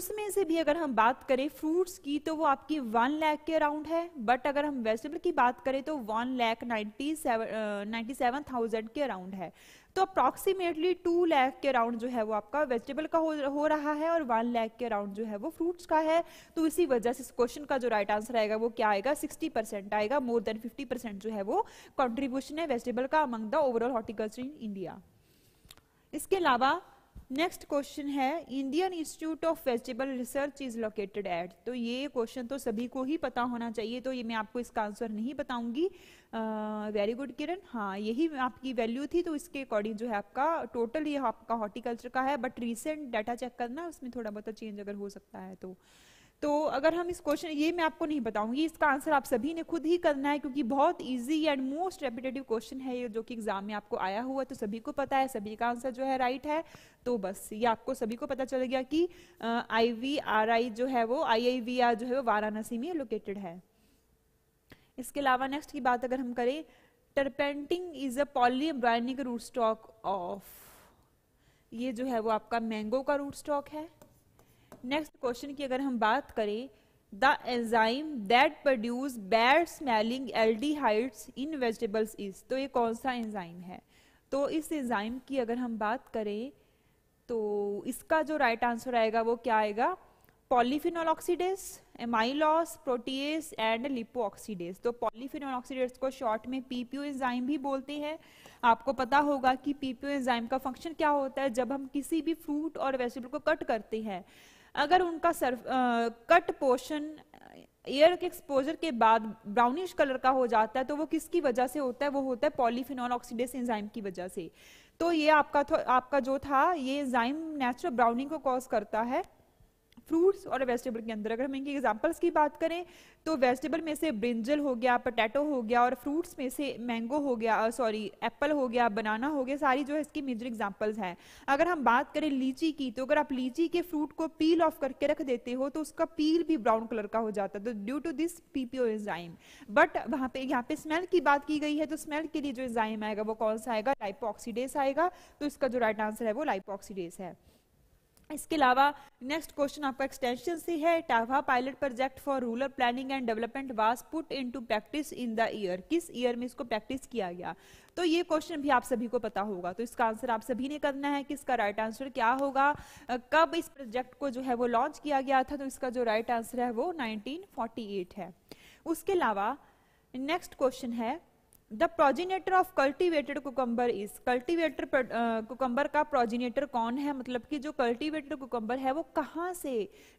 उसमें से भी अगर हम बात करें फ्रूट्स की तो वो आपकी वन लैख के अराउंड है बट अगर हम वेजिटेबल की बात करें तो one lakh ninety seven ninety seven thousand के अराउंड है तो अप्रॉक्सीमेटली टू लैख के अराउंड जो है वो आपका वेजिटेबल का हो, हो रहा है और वन लैख के अराउंड जो है वो फ्रूट्स का है तो इसी वजह से इस क्वेश्चन का जो राइट आंसर आएगा वो क्या आएगा सिक्सटी परसेंट आएगा मोर देन फिफ्टी परसेंट जो है वो कॉन्ट्रीब्यूशन है वेजिटेबल का among the overall horticulture in India इसके अलावा नेक्स्ट क्वेश्चन है Indian Institute of Vegetable Research is located at तो ये क्वेश्चन तो सभी को ही पता होना चाहिए तो ये मैं आपको इसका आंसर नहीं बताऊंगी वेरी गुड किरण हाँ यही आपकी वैल्यू थी तो इसके अकॉर्डिंग जो है आपका टोटल ये आपका हॉर्टिकल्चर का है बट रिसेंट डाटा चेक करना उसमें थोड़ा बहुत चेंज अगर हो सकता है तो तो अगर हम इस क्वेश्चन ये मैं आपको नहीं बताऊंगी इसका आंसर आप सभी ने खुद ही करना है क्योंकि बहुत easy and most repetitive question है ये जो कि एग्जाम में आपको आया हुआ तो सभी को पता है सभी का आंसर जो है राइट है तो बस ये आपको सभी को पता चल गया कि आई वी आर आई जो है वो आई आई वी आर जो है वो वाराणसी में लोकेटेड है इसके अलावा नेक्स्ट की बात अगर हम करें turpentine is a polyembryonic root stock of ये जो है वो आपका मैंगो का रूट स्टॉक है नेक्स्ट क्वेश्चन की अगर हम बात करें the enzyme that produce bad smelling aldehydes in vegetables is तो ये कौन सा एंजाइम है तो इस एंजाइम की अगर हम बात करें तो इसका जो राइट right आंसर आएगा वो क्या आएगा polyphenol oxidase amylase protease and lipoxidase तो पॉलीफिनॉल ऑक्सीडेज को शॉर्ट में पीपीओ एंजाइम भी बोलते हैं आपको पता होगा कि पीपीओ एंजाइम का फंक्शन क्या होता है जब हम किसी भी फ्रूट और वेजिटेबल को कट करते हैं अगर उनका surface, cut portion air के एक्सपोजर के बाद ब्राउनिश कलर का हो जाता है तो वो किसकी वजह से होता है वो होता है पॉलीफिनॉल ऑक्सीडेज एंजाइम की वजह से तो ये आपका आपका जो था ये एंजाइम नेचुरल ब्राउनिंग को कॉज करता है फ्रूट्स और वेजिटेबल के अंदर अगर हम इनकी एग्जाम्पल्स की बात करें तो वेजिटेबल में से ब्रिंजल हो गया पटेटो हो गया और फ्रूट्स में से मैंगो हो गया सॉरी एप्पल हो गया बनाना हो गया सारी जो है इसकी मेजर एग्जाम्पल्स हैं अगर हम बात करें लीची की तो अगर आप लीची के फ्रूट को पील ऑफ करके रख देते हो तो उसका पील भी ब्राउन कलर का हो जाता है तो due to this PPO enzyme but वहाँ पे यहाँ पे स्मेल की बात की गई है तो स्मेल के लिए जो एंजाइम आएगा वो कौन सा आएगा लाइपोक्सीडेस आएगा तो इसका जो राइट आंसर है वो लाइपोक्सीडेस है इसके अलावा नेक्स्ट क्वेश्चन आपका एक्सटेंशन से है Etawah pilot project for rural planning and development was put into practice in the year किस ईयर में इसको प्रैक्टिस किया गया तो ये क्वेश्चन भी आप सभी को पता होगा तो इसका आंसर आप सभी ने करना है कि इसका राइट आंसर क्या होगा कब इस प्रोजेक्ट को जो है वो लॉन्च किया गया था तो इसका जो राइट आंसर है वो नाइनटीन है उसके अलावा नेक्स्ट क्वेश्चन है the progenitor of cultivated cucumber is cultivator cucumber का प्रोजिनेटर कौन है मतलब कि जो कल्टीवेटेड कुकम्बर है वो कहाँ से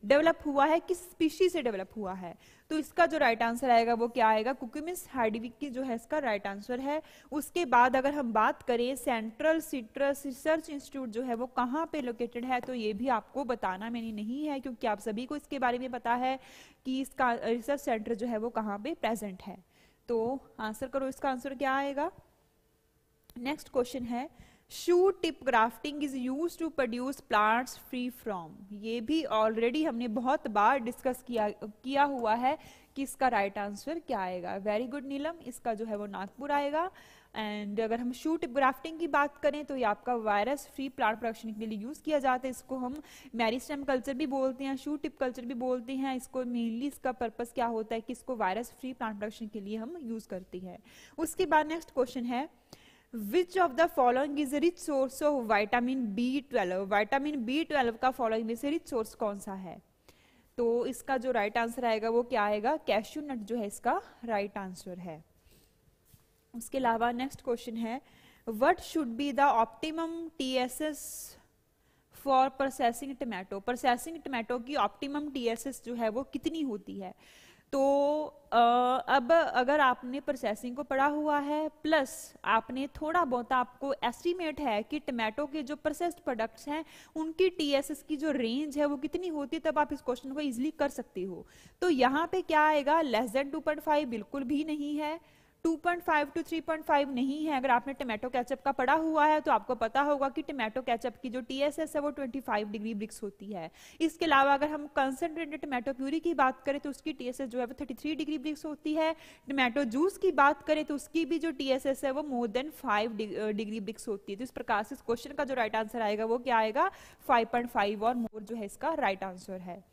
डेवलप हुआ है किस स्पीशी से डेवलप हुआ है तो इसका जो राइट right आंसर आएगा वो क्या आएगा कुकुमिस हाइडविक की जो है इसका राइट right आंसर है उसके बाद अगर हम बात करें सेंट्रल सिट्रस रिसर्च इंस्टीट्यूट जो है वो कहाँ पे लोकेटेड है तो ये भी आपको बताना मैंने नहीं है क्योंकि आप सभी को इसके बारे में पता है कि इसका रिसर्च सेंटर जो है वो कहाँ पे प्रेजेंट है तो आंसर करो इसका आंसर क्या आएगा नेक्स्ट क्वेश्चन है shoot tip grafting is use to produce plants free from ये भी ऑलरेडी हमने बहुत बार डिस्कस किया किया हुआ है कि इसका राइट right आंसर क्या आएगा वेरी गुड नीलम इसका जो है वो नागपुर आएगा एंड अगर हम शूट ग्राफ्टिंग की बात करें तो ये आपका वायरस फ्री प्लांट प्रोडक्शन के लिए यूज़ किया जाता है इसको हम मैरिस्टेम कल्चर भी बोलते हैं शूट टिप कल्चर भी बोलते हैं इसको मेनली इसका पर्पज़ क्या होता है कि इसको वायरस फ्री प्लांट प्रोडक्शन के लिए हम यूज़ करते हैं उसके बाद नेक्स्ट क्वेश्चन है which of the following is rich source of vitamin B twelve vitamin B twelve का फॉलोइंग में से रिच सोर्स कौन सा है तो इसका जो राइट right आंसर आएगा वो क्या आएगा कैश्यू नट जो है इसका राइट right आंसर है उसके अलावा नेक्स्ट क्वेश्चन है what should be the optimum T S S for processing tomato processing tomato की ऑप्टिमम टी एस एस जो है वो कितनी होती है तो अब अगर आपने प्रोसेसिंग को पढ़ा हुआ है प्लस आपने थोड़ा बहुत आपको एस्टीमेट है कि टमाटो के जो प्रोसेस्ड प्रोडक्ट्स हैं उनकी टीएसएस की जो रेंज है वो कितनी होती है तब आप इस क्वेश्चन को इजीली कर सकते हो तो यहाँ पे क्या आएगा लेस देन फाइव बिल्कुल भी नहीं है 2.5 टू 3.5 नहीं है अगर आपने टोमेटो कैचअप का पढ़ा हुआ है तो आपको पता होगा कि टोमेटो कैचअप की जो टीएसएस है वो 25 डिग्री ब्रिक्स होती है इसके अलावा अगर हम कंसनट्रेटेड टोमेटो प्यूरी की बात करें तो उसकी टीएसएस जो है वो 33 डिग्री ब्रिक्स होती है टोमेटो जूस की बात करें तो उसकी भी जो टीएसएस है वो more than five degree brix होती है तो इस प्रकार से इस क्वेश्चन का जो राइट आंसर आएगा वो क्या आएगा फाइव और मोर जो है इसका राइट आंसर है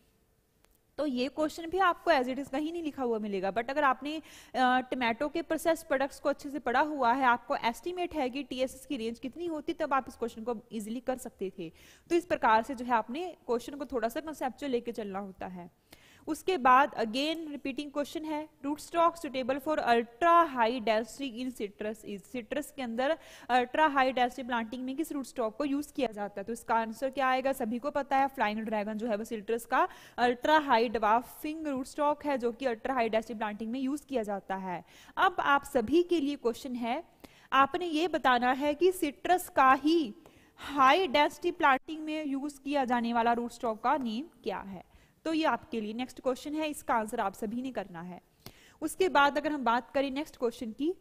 तो ये क्वेश्चन भी आपको एज इट इज कहीं नहीं लिखा हुआ मिलेगा बट अगर आपने टोमेटो के प्रोसेस प्रोडक्ट्स को अच्छे से पढ़ा हुआ है आपको एस्टिमेट है कि टीएसएस की रेंज कितनी होती तब आप इस क्वेश्चन को इजिली कर सकते थे तो इस प्रकार से जो है आपने क्वेश्चन को थोड़ा सा कंसेप्चुअल लेके चलना होता है उसके बाद अगेन रिपीटिंग क्वेश्चन है root stock suitable for ultra high density in citrus is citrus के अंदर अल्ट्रा हाई डेंसिटी प्लांटिंग में किस रूट स्टॉक को यूज किया जाता है तो इसका आंसर क्या आएगा सभी को पता है फ्लाइंग ड्रैगन जो है वो सिट्रस का ultra high dwarfing root stock है जो कि अल्ट्रा हाई डेंसिटी प्लांटिंग में यूज किया जाता है अब आप सभी के लिए क्वेश्चन है आपने ये बताना है कि सिट्रस का ही हाई डेंसिटी प्लांटिंग में यूज किया जाने वाला रूट स्टॉक का नेम क्या है तो ये आपके लिए नेक्स्ट क्वेश्चन है इसका आंसर आप सभी ने करना है उसके बाद अगर हम बात करें नेक्स्ट क्वेश्चन की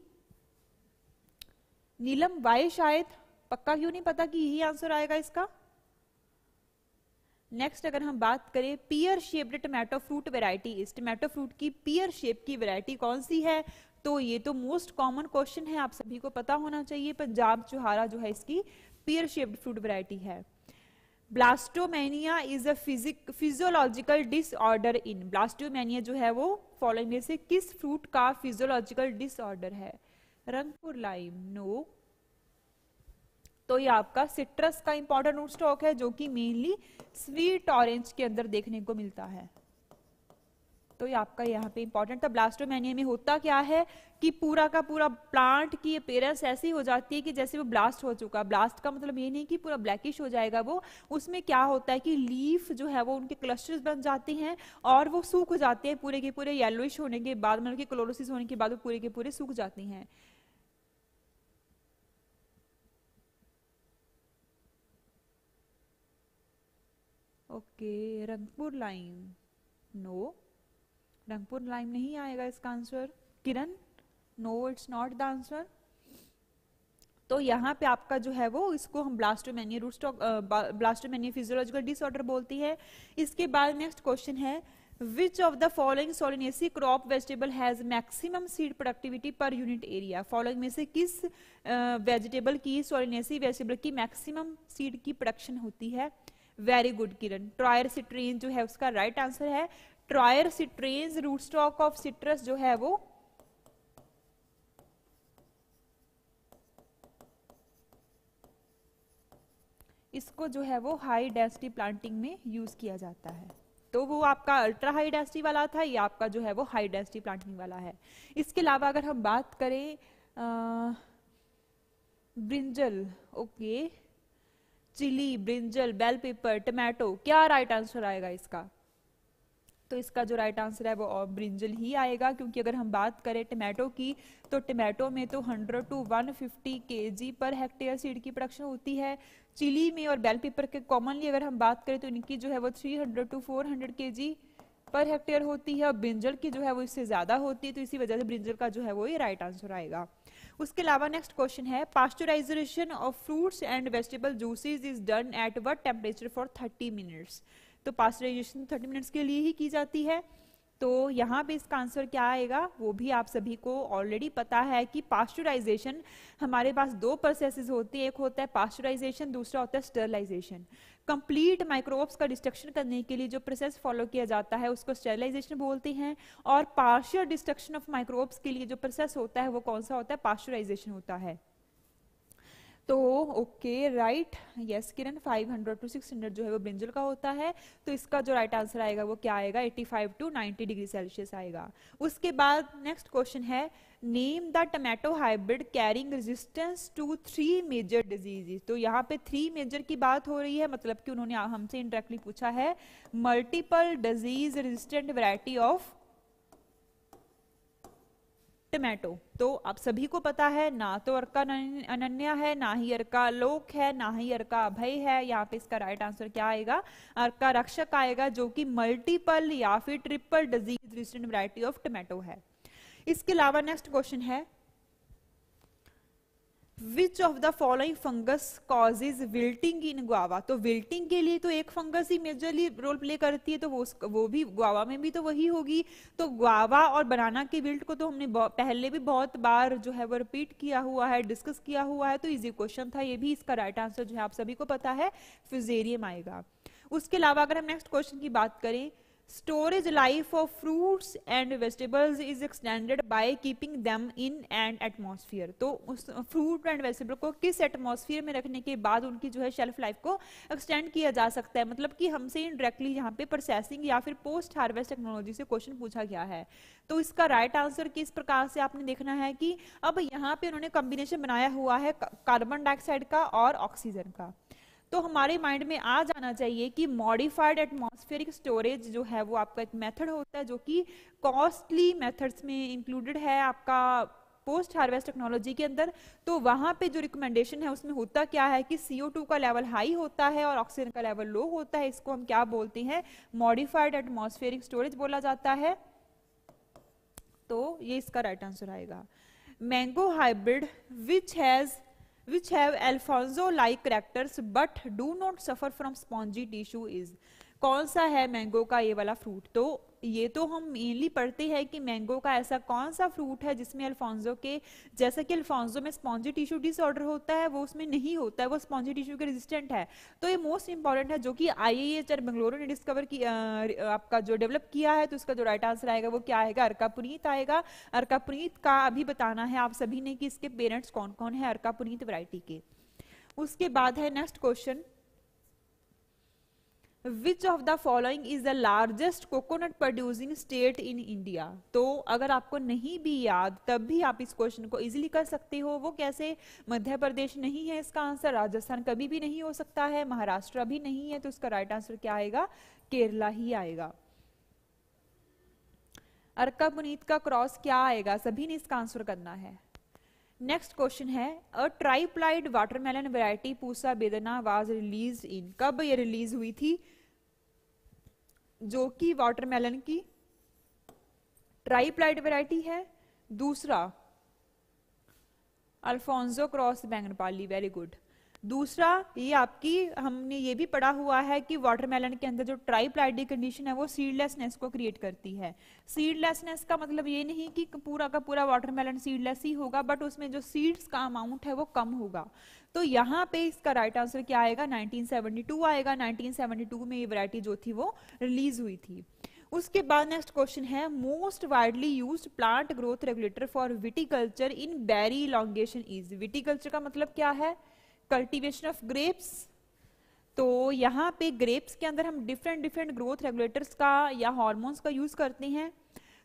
नीलम वाय शायद पक्का क्यों नहीं पता कि यही आंसर आएगा इसका नेक्स्ट अगर हम बात करें pear shaped tomato fruit variety इस टोमेटो फ्रूट की पियर शेप की वेरायटी कौन सी है तो ये तो मोस्ट कॉमन क्वेश्चन है आप सभी को पता होना चाहिए पंजाब चुहारा जो है इसकी पियर शेप्ड फ्रूट वेरायटी है blastomania is a physiological disorder in blastomania जो है वो फॉलोइंग में से किस फ्रूट का फिजियोलॉजिकल डिसऑर्डर है रंगपुर लाइम नो तो ये आपका सिट्रस का इंपॉर्टेंट रूट स्टॉक है जो कि मेनली स्वीट ऑरेंज के अंदर देखने को मिलता है तो ये आपका यहाँ पे इंपॉर्टेंट था ब्लास्टोमैनिया में होता क्या है कि पूरा का पूरा प्लांट की अपेयरेंस ऐसी हो जाती है कि जैसे वो ब्लास्ट हो चुका ब्लास्ट का मतलब ये नहीं कि पूरा ब्लैकिश हो जाएगा वो उसमें क्या होता है कि लीफ जो है वो उनके क्लस्टर्स बन जाते हैं और वो सूख जाते हैं पूरे के पूरे येलोइश होने के बाद मतलब कि क्लोरोसिस होने के बाद वो पूरे के पूरे सूख जाते हैं okay Rangpur lime no no. Rangpur lime नहीं आएगा इसका answer Kiran no it's not the answer तो यहाँ पे आपका जो है वो इसको हम blastomania rootstock blastomania physiological disorder बोलती है इसके बाद नेक्स्ट क्वेश्चन है which of the following solanaceae crop vegetable has maximum seed productivity per unit area following में से किस वेजिटेबल की सोलिनेसी वेजिटेबल की मैक्सिमम सीड की प्रोडक्शन होती है very good Kiran Troyer citrange जो है उसका राइट right आंसर है Troyer citrange root stock of citrus जो है वो इसको जो है वो हाई डेंसिटी प्लांटिंग में यूज किया जाता है तो वो आपका अल्ट्रा हाई डेंसिटी वाला था ये आपका जो है वो हाई डेंसिटी प्लांटिंग वाला है इसके अलावा अगर हम बात करें brinjal okay chilli brinjal bell pepper tomato क्या राइट आंसर आएगा इसका तो इसका जो राइट आंसर है वो ब्रिंजल ही आएगा क्योंकि अगर हम बात करें टमाटो की तो टमाटो में तो 100 टू 150 फिफ्टी पर हेक्टेयर सीड की प्रोडक्शन होती है चिली में और बेल पेपर के कॉमनली अगर हम बात करें तो इनकी जो है वो 300 टू 400 हंड्रेड पर हेक्टेयर होती है और ब्रिंजल की जो है वो इससे ज़्यादा होती है तो इसी वजह से ब्रिंजल का जो है वो ये राइट आंसर आएगा उसके अलावा नेक्स्ट क्वेश्चन है pasteurisation of fruits and vegetable juices is done at what temperature for thirty minutes तो पास्चराइजेशन थर्टी मिनट्स के लिए ही की जाती है तो यहाँ पे इसका आंसर क्या आएगा वो भी आप सभी को ऑलरेडी पता है कि पास्चराइजेशन हमारे पास दो प्रोसेसेस होते हैं एक होता है पास्चराइजेशन दूसरा होता है स्टरलाइजेशन कंप्लीट माइक्रोब्स का डिस्ट्रक्शन करने के लिए जो प्रोसेस फॉलो किया जाता है उसको स्टेरलाइजेशन बोलते हैं और पार्शियल डिस्ट्रक्शन ऑफ माइक्रोब्स के लिए जो प्रोसेस होता है वो कौन सा होता है पास्चराइजेशन होता है तो okay right yes Kiran 500 to 600 जो है वो ब्रिंजल का होता है तो इसका जो राइट आंसर आएगा वो क्या आएगा 85 टू नाइनटी डिग्री सेल्सियस आएगा उसके बाद नेक्स्ट क्वेश्चन है name the tomato hybrid carrying resistance to three major diseases तो यहाँ पे थ्री मेजर की बात हो रही है मतलब कि उन्होंने हमसे इंडायरेक्टली पूछा है multiple disease resistant variety of tomato तो आप सभी को पता है ना तो अर्का अनन्या है ना ही अर्का लोक है ना ही अर्का अभय है यहाँ पे इसका राइट आंसर क्या आएगा अर्का रक्षक आएगा जो कि मल्टीपल या फिर triple disease resistant variety of tomato है इसके अलावा नेक्स्ट क्वेश्चन है which of the following fungus causes wilting in guava तो विल्टिंग के लिए तो एक फंगस ही मेजरली रोल प्ले करती है तो वो वो भी गुआवा में भी तो वही होगी तो गुआवा और बनाना के विल्ट को तो हमने पहले भी बहुत बार जो है वो रिपीट किया हुआ है डिस्कस किया हुआ है तो इजी क्वेश्चन था ये भी इसका राइट आंसर जो है आप सभी को पता है फ्यूजेरियम आएगा उसके अलावा अगर हम नेक्स्ट क्वेश्चन की बात करें storage life of fruits and vegetables is extended by keeping them in an atmosphere तो उस fruit and vegetable को किस atmosphere में रखने के बाद उनकी जो है shelf life को extend किया जा सकता है मतलब कि हमसे indirectly यहाँ पे processing या फिर post harvest technology से question पूछा गया है तो इसका right answer किस प्रकार से आपने देखना है कि अब यहाँ पे उन्होंने combination बनाया हुआ है कार्बन डाइऑक्साइड का और ऑक्सीजन का तो हमारे माइंड में आ जाना चाहिए कि मॉडिफाइड एटमॉस्फेरिक स्टोरेज जो है वो आपका एक मेथड होता है जो कि कॉस्टली मेथड्स में इंक्लूडेड है आपका पोस्ट हार्वेस्ट टेक्नोलॉजी के अंदर तो वहाँ पे जो रिकमेंडेशन है उसमें होता क्या है कि CO2 का लेवल हाई होता है और ऑक्सीजन का लेवल लो होता है इसको हम क्या बोलते हैं मॉडिफाइड एटमोस्फेयरिक स्टोरेज बोला जाता है तो ये इसका राइट आंसर आएगा mango hybrid which has which have Alfonso-like characters but do not suffer from spongy tissue is कौन सा है मैंगो का ये वाला फ्रूट तो ये तो हम मेनली पढ़ते हैं कि मैंगो का ऐसा कौन सा फ्रूट है जिसमें अल्फोंजो के जैसा कि अल्फोंजो में स्पॉन्जी टिश्यू डिसऑर्डर होता है वो उसमें नहीं होता है वो स्पॉन्जी टिश्यू के रेजिस्टेंट है तो ये मोस्ट इंपॉर्टेंट है जो कि आई आई बेंगलुरु ने डिस्कवर की आपका जो डेवलप किया है तो उसका जो राइट आंसर आएगा वो क्या आएगा अर्कापुनीत आएगा अर्कापुनीत का अभी बताना है आप सभी ने कि इसके पेरेंट्स कौन कौन है अर्कापुनीत वरायटी के उसके बाद है next question which of the following is the largest coconut producing state in India तो अगर आपको नहीं भी याद तब भी आप इस क्वेश्चन को इजिली कर सकते हो वो कैसे मध्य प्रदेश नहीं है इसका आंसर राजस्थान कभी भी नहीं हो सकता है महाराष्ट्र भी नहीं है तो इसका राइट आंसर क्या आएगा केरला ही आएगा अर्का पुनीत का क्रॉस क्या आएगा सभी ने इसका आंसर करना है नेक्स्ट क्वेश्चन है a triploid watermelon variety Pusa Bedana was release in कब ये रिलीज हुई थी जो कि वाटरमेलन की ट्राइप्लाइड वैरायटी है दूसरा Alphonso cross Banganapalli very good दूसरा ये आपकी हमने ये भी पढ़ा हुआ है कि वाटरमेलन के अंदर जो ट्राईप्लाइडी कंडीशन है वो सीडलेसनेस को क्रिएट करती है सीडलेसनेस का मतलब ये नहीं कि पूरा का पूरा वाटरमेलन सीडलेस ही होगा बट उसमें जो सीड्स का अमाउंट है वो कम होगा तो यहाँ पे इसका राइट आंसर क्या आएगा 1972 आएगा 1972 में ये वरायटी जो थी वो रिलीज हुई थी उसके बाद नेक्स्ट क्वेश्चन है most widely use plant growth regulator for viticulture in berry elongation is viticulture का मतलब क्या है कल्टीवेशन ऑफ ग्रेप्स तो यहाँ पे ग्रेप्स के अंदर हम डिफरेंट डिफरेंट ग्रोथ रेगुलेटर्स का या हॉर्मोन्स का यूज़ करते हैं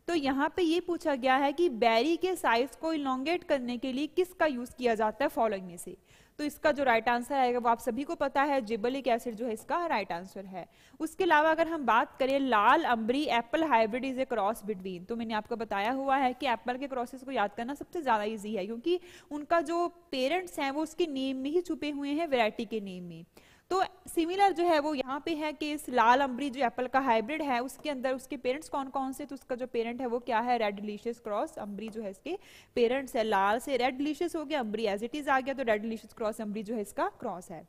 तो यहाँ पे ये पूछा गया है कि बेरी के साइज को इलोंगेट करने के लिए किसका यूज़ किया जाता है फॉलोइंग में से तो इसका जो राइट आंसर आएगा वो आप सभी को पता है जिबलिक एसिड जो है इसका राइट आंसर है उसके अलावा अगर हम बात करें Lal Ambri apple hybrid is a cross between तो मैंने आपको बताया हुआ है कि एप्पल के क्रॉसेस को याद करना सबसे ज़्यादा ईजी है क्योंकि उनका जो पेरेंट्स हैं वो उसके नेम में ही छुपे हुए हैं वेराइटी के नेम में तो सिमिलर जो है वो यहाँ पे है कि इस लाल अम्बरी जो एप्पल का हाइब्रिड है उसके अंदर उसके पेरेंट्स कौन कौन से तो उसका जो पेरेंट है वो क्या है रेड डिलीशियस क्रॉस अम्बरी जो है इसके पेरेंट्स है लाल से रेड डिलीशियस हो गया अम्बरी एज इट इज आ गया तो रेड डिलीशियस क्रॉस अम्बरी जो है इसका क्रॉस है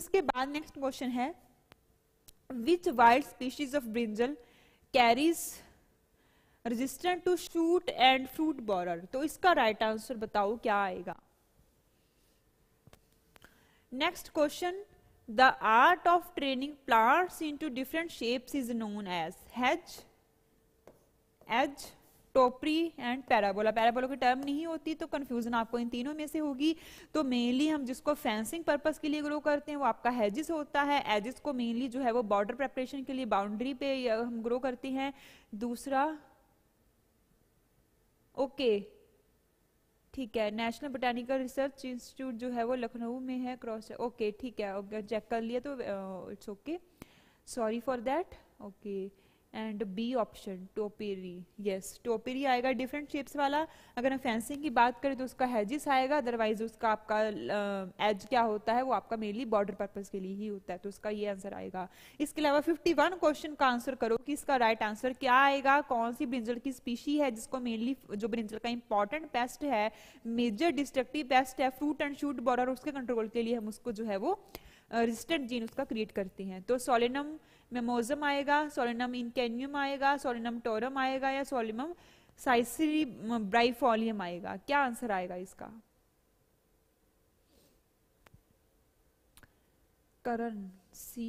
उसके बाद नेक्स्ट क्वेश्चन है which wild species of brinjal carries resistant to shoot and fruit borer तो इसका राइट right आंसर बताओ क्या आएगा next question the art of training plants into different shapes is known as hedge edge topiary and parabola parabola की term नहीं होती तो confusion आपको इन तीनों में से होगी तो मेनली हम जिसको फेंसिंग पर्पस के लिए ग्रो करते हैं वो आपका हेजिस होता है एजिस को मेनली जो है वो बॉर्डर प्रेपरेशन के लिए बाउंड्री पे हम ग्रो करते हैं दूसरा ओके okay, ठीक है नेशनल बोटैनिकल रिसर्च इंस्टीट्यूट जो है वो लखनऊ में है क्रॉस ओके ठीक है चेक कर लिया तो it's okay sorry for that okay and B option topiary yes topiary आएगा डिफरेंट शेप्स वाला अगर हम फेंसिंग की बात करें तो उसका हैजिस आएगा अदरवाइज उसका आपका एज uh, क्या होता है वो आपका मेनली बॉर्डर पर्पज के लिए ही होता है तो उसका ये आंसर आएगा इसके अलावा 51 क्वेश्चन का आंसर करो कि इसका राइट right आंसर क्या आएगा कौन सी ब्रिंजल की स्पीशी है जिसको मेनली जो ब्रिंजल का इंपॉर्टेंट पेस्ट है मेजर डिस्ट्रक्टिव पेस्ट है फ्रूट एंड शूट बॉर्डर उसके कंट्रोल के लिए हम उसको जो है वो रिजिस्टेंट जीन उसका क्रिएट करते हैं तो सोलिनम मेमोजम आएगा सोलिनम इनकेन्यूम आएगा सोलिनम टोरम आएगा या सोलिनम साइसरी ब्राइफॉलियम आएगा क्या आंसर आएगा इसका करण C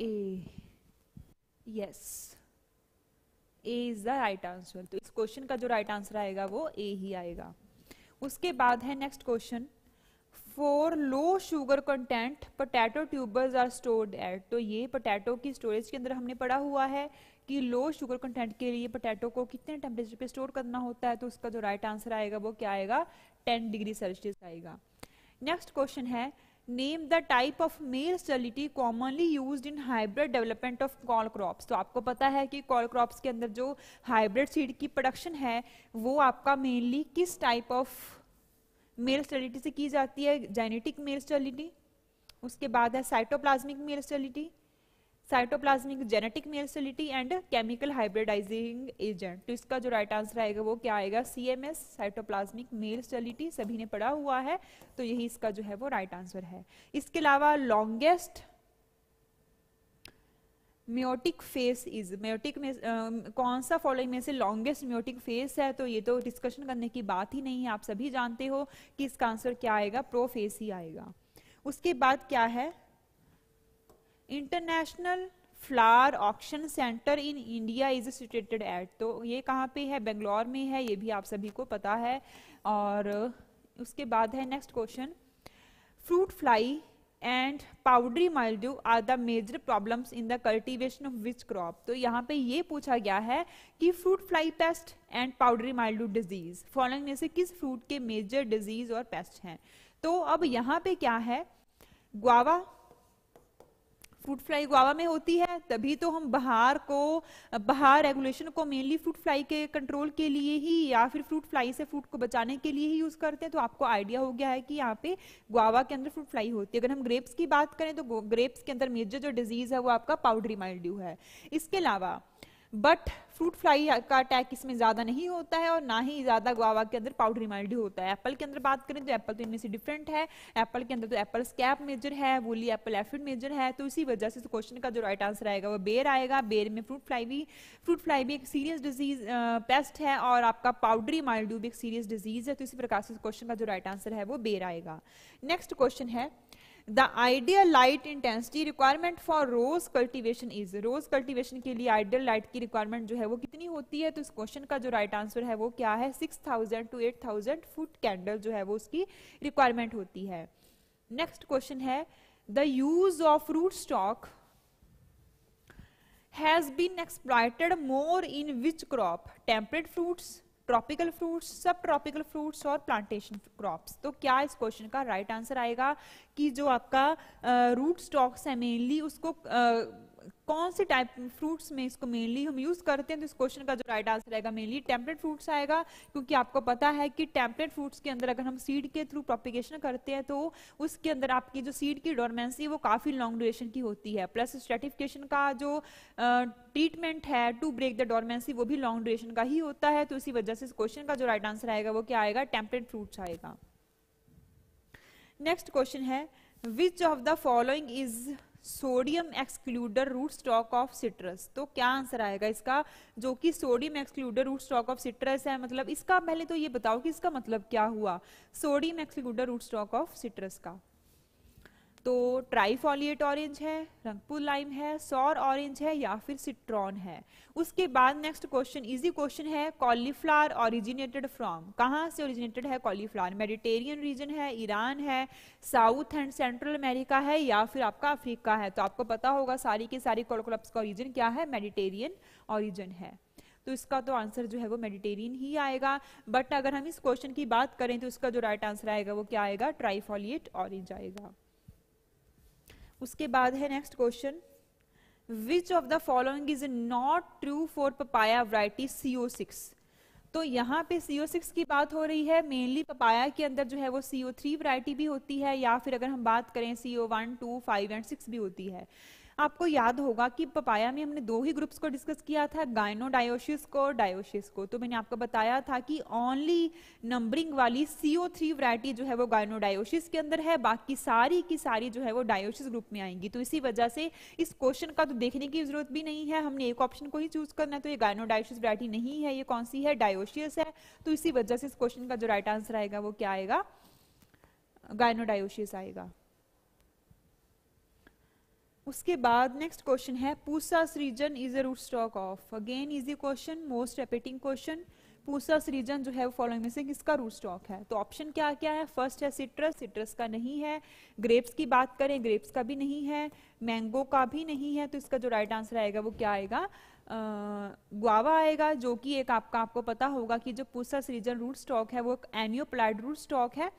A yes A is the right answer तो इस क्वेश्चन का जो राइट right आंसर आएगा वो ए ही आएगा उसके बाद है next question four low sugar content potato tubers are stored at तो ये पोटैटो की स्टोरेज के अंदर हमने पढ़ा हुआ है कि लो शुगर कंटेंट के लिए पोटैटो को कितने टेम्परेचर पे स्टोर करना होता है तो उसका जो राइट आंसर आएगा वो क्या आएगा टेन डिग्री सेल्सियस आएगा नेक्स्ट क्वेश्चन है name the type of male sterility commonly used in hybrid development of cole crops तो आपको पता है कि कॉल क्रॉप्स के अंदर जो हाइब्रिड सीड की प्रोडक्शन है वो आपका मेनली किस टाइप ऑफ मेल स्टेरिलिटी से की जाती है जेनेटिक मेल स्टेलिटी उसके बाद है cytoplasmic male sterility cytoplasmic genetic male sterility and chemical hybridizing agent तो इसका जो राइट आंसर आएगा वो क्या आएगा C M S cytoplasmic male sterility सभी ने पढ़ा हुआ है तो यही इसका जो है वो राइट right आंसर है इसके अलावा longest meiotic phase is meiotic में आ, कौन सा फॉलोइंग में से लॉन्गेस्ट म्योटिक फेस है तो ये तो डिस्कशन करने की बात ही नहीं है आप सभी जानते हो कि इसका आंसर क्या आएगा प्रो फेस ही आएगा उसके बाद क्या है international flower auction centre in India is situated at तो ये कहाँ पे है बेंगलोर में है ये भी आप सभी को पता है और उसके बाद है next question fruit fly and powdery mildew are the major problems in the cultivation of which crop तो यहाँ पे ये पूछा गया है कि fruit fly pest and powdery mildew disease following में से किस फ्रूट के मेजर डिजीज और पेस्ट हैं तो अब यहाँ पे क्या है ग्वावा फ्रूट फ्लाई गुआवा में होती है तभी तो हम बाहर को बाहर रेगुलेशन को मेनली फ्रूट फ्लाई के कंट्रोल के लिए ही या फिर फ्रूट फ्लाई से फ्रूट को बचाने के लिए ही यूज़ करते हैं तो आपको आइडिया हो गया है कि यहाँ पे गुआवा के अंदर फ्रूट फ्लाई होती है अगर हम ग्रेप्स की बात करें तो ग्रेप्स के अंदर मेजर जो डिजीज़ है वो आपका पाउडरी माइल्ड्यू है इसके अलावा बट फ्रूट फ्लाई का अटैक इसमें ज़्यादा नहीं होता है और ना ही ज़्यादा गुआवा के अंदर पाउडरी माइल्ड होता है एप्पल के अंदर बात करें तो एप्पल तो इनमें से डिफरेंट है एप्पल के अंदर तो एप्पल स्कैप मेजर है वोली एप्पल एफिड मेजर है तो इसी वजह से क्वेश्चन का जो राइट आंसर आएगा वो बेर आएगा बेर में फ्रूट फ्लाई भी फ्रूट फ्लाई भी एक सीरियस डिजीज पेस्ट है और आपका पाउडरी माइल्ड भी एक सीरियस डिजीज है तो इसी प्रकार से क्वेश्चन का जो राइट आंसर है वो बेर आएगा नेक्स्ट क्वेश्चन है the ideal light intensity requirement for rose cultivation is rose cultivation के लिए आइडियल लाइट की रिक्वायरमेंट जो है वो कितनी होती है तो इस क्वेश्चन का जो राइट right आंसर है वो क्या है six thousand to eight thousand foot candle जो है वो उसकी रिक्वायरमेंट होती है नेक्स्ट क्वेश्चन है the use of root stock has been exploited more in which crop temperate fruits tropical fruits sub tropical fruits और प्लांटेशन क्रॉप्स तो क्या इस क्वेश्चन का राइट right आंसर आएगा कि जो आपका रूट स्टॉक्स है मेनली उसको uh, कौन से टाइप फ्रूट्स में इसको मेनली हम यूज करते हैं तो इस क्वेश्चन का जो राइट आंसर रहेगा मेनली टेम्परेट फ्रूट्स आएगा क्योंकि आपको पता है कि टेम्परेट फ्रूट्स के अंदर अगर हम सीड के थ्रू प्रोपिगेशन करते हैं तो उसके अंदर आपकी जो सीड की डोरमेंसी वो काफी लॉन्ग ड्यूरेशन की होती है प्लस स्ट्रेटिफिकेशन का जो ट्रीटमेंट है टू ब्रेक द डोरमेंसी वो भी लॉन्ग ड्यूरेशन का ही होता है तो इसी वजह से इस क्वेश्चन का जो राइट आंसर आएगा वो क्या आएगा टेम्परेट फ्रूट्स आएगा नेक्स्ट क्वेश्चन है which of the following is sodium excluder root stock of citrus तो क्या आंसर आएगा इसका जो कि sodium excluder root stock of citrus है मतलब इसका पहले तो ये बताओ कि इसका मतलब क्या हुआ sodium excluder root stock of citrus का तो ट्राईफॉलिएट ऑरेंज है रंगपुर लाइम है सौर ऑरेंज है या फिर सिट्रॉन है उसके बाद नेक्स्ट क्वेश्चन इजी क्वेश्चन है कॉलीफ्लावर ओरिजिनेटेड फ्रॉम कहाँ से ओरिजिनेटेड है कॉलीफ्लावर मेडिटेरियन रीजन है ईरान है साउथ एंड सेंट्रल अमेरिका है या फिर आपका अफ्रीका है तो आपको पता होगा सारी के सारी कॉलकोलप्स का ओरिजिन क्या है मेडिटेरियन ऑरिजन है तो इसका तो आंसर जो है वो मेडिटेरियन ही आएगा बट अगर हम इस क्वेश्चन की बात करें तो इसका जो राइट आंसर आएगा वो क्या आएगा ट्राइफॉलिएट ऑरेंज आएगा उसके बाद है next question which of the following is not true for papaya variety CO six तो यहाँ पे सीओ सिक्स की बात हो रही है मेनली पपाया के अंदर जो है वो सीओ थ्री वरायटी भी होती है या फिर अगर हम बात करें CO one two five and six भी होती है आपको याद होगा कि पपाया में हमने दो ही ग्रुप्स को डिस्कस किया था गायनोडायोशिस को और डायोशिस को तो मैंने आपको बताया था कि ओनली नंबरिंग वाली सीओ थ्री वरायटी जो है वो गायनोडायोशिस के अंदर है बाकी सारी की सारी जो है वो डायोशिस ग्रुप में आएंगी तो इसी वजह से इस क्वेश्चन का तो देखने की जरूरत भी नहीं है हमने एक ऑप्शन को ही चूज करना है तो ये गायनोडायोशिस वरायटी नहीं है ये कौन सी है डायोशियस है तो इसी वजह से इस क्वेश्चन का जो राइट आंसर आएगा वो क्या आएगा गायनोडायोशियस आएगा उसके बाद नेक्स्ट क्वेश्चन है Pusa Srijan is a root stock of again easy question most repeating question Pusa Srijan जो है वो फॉलोइंग में से किसका रूट स्टॉक है तो ऑप्शन क्या क्या है फर्स्ट है सिट्रस सिट्रस का नहीं है ग्रेप्स की बात करें ग्रेप्स का भी नहीं है मैंगो का भी नहीं है तो इसका जो राइट आंसर आएगा वो क्या आएगा गुआवा आएगा जो कि एक आपका आपको पता होगा कि जो पूसा सृजन रूट स्टॉक है वो एक एनियोप्लाइड रूट स्टॉक है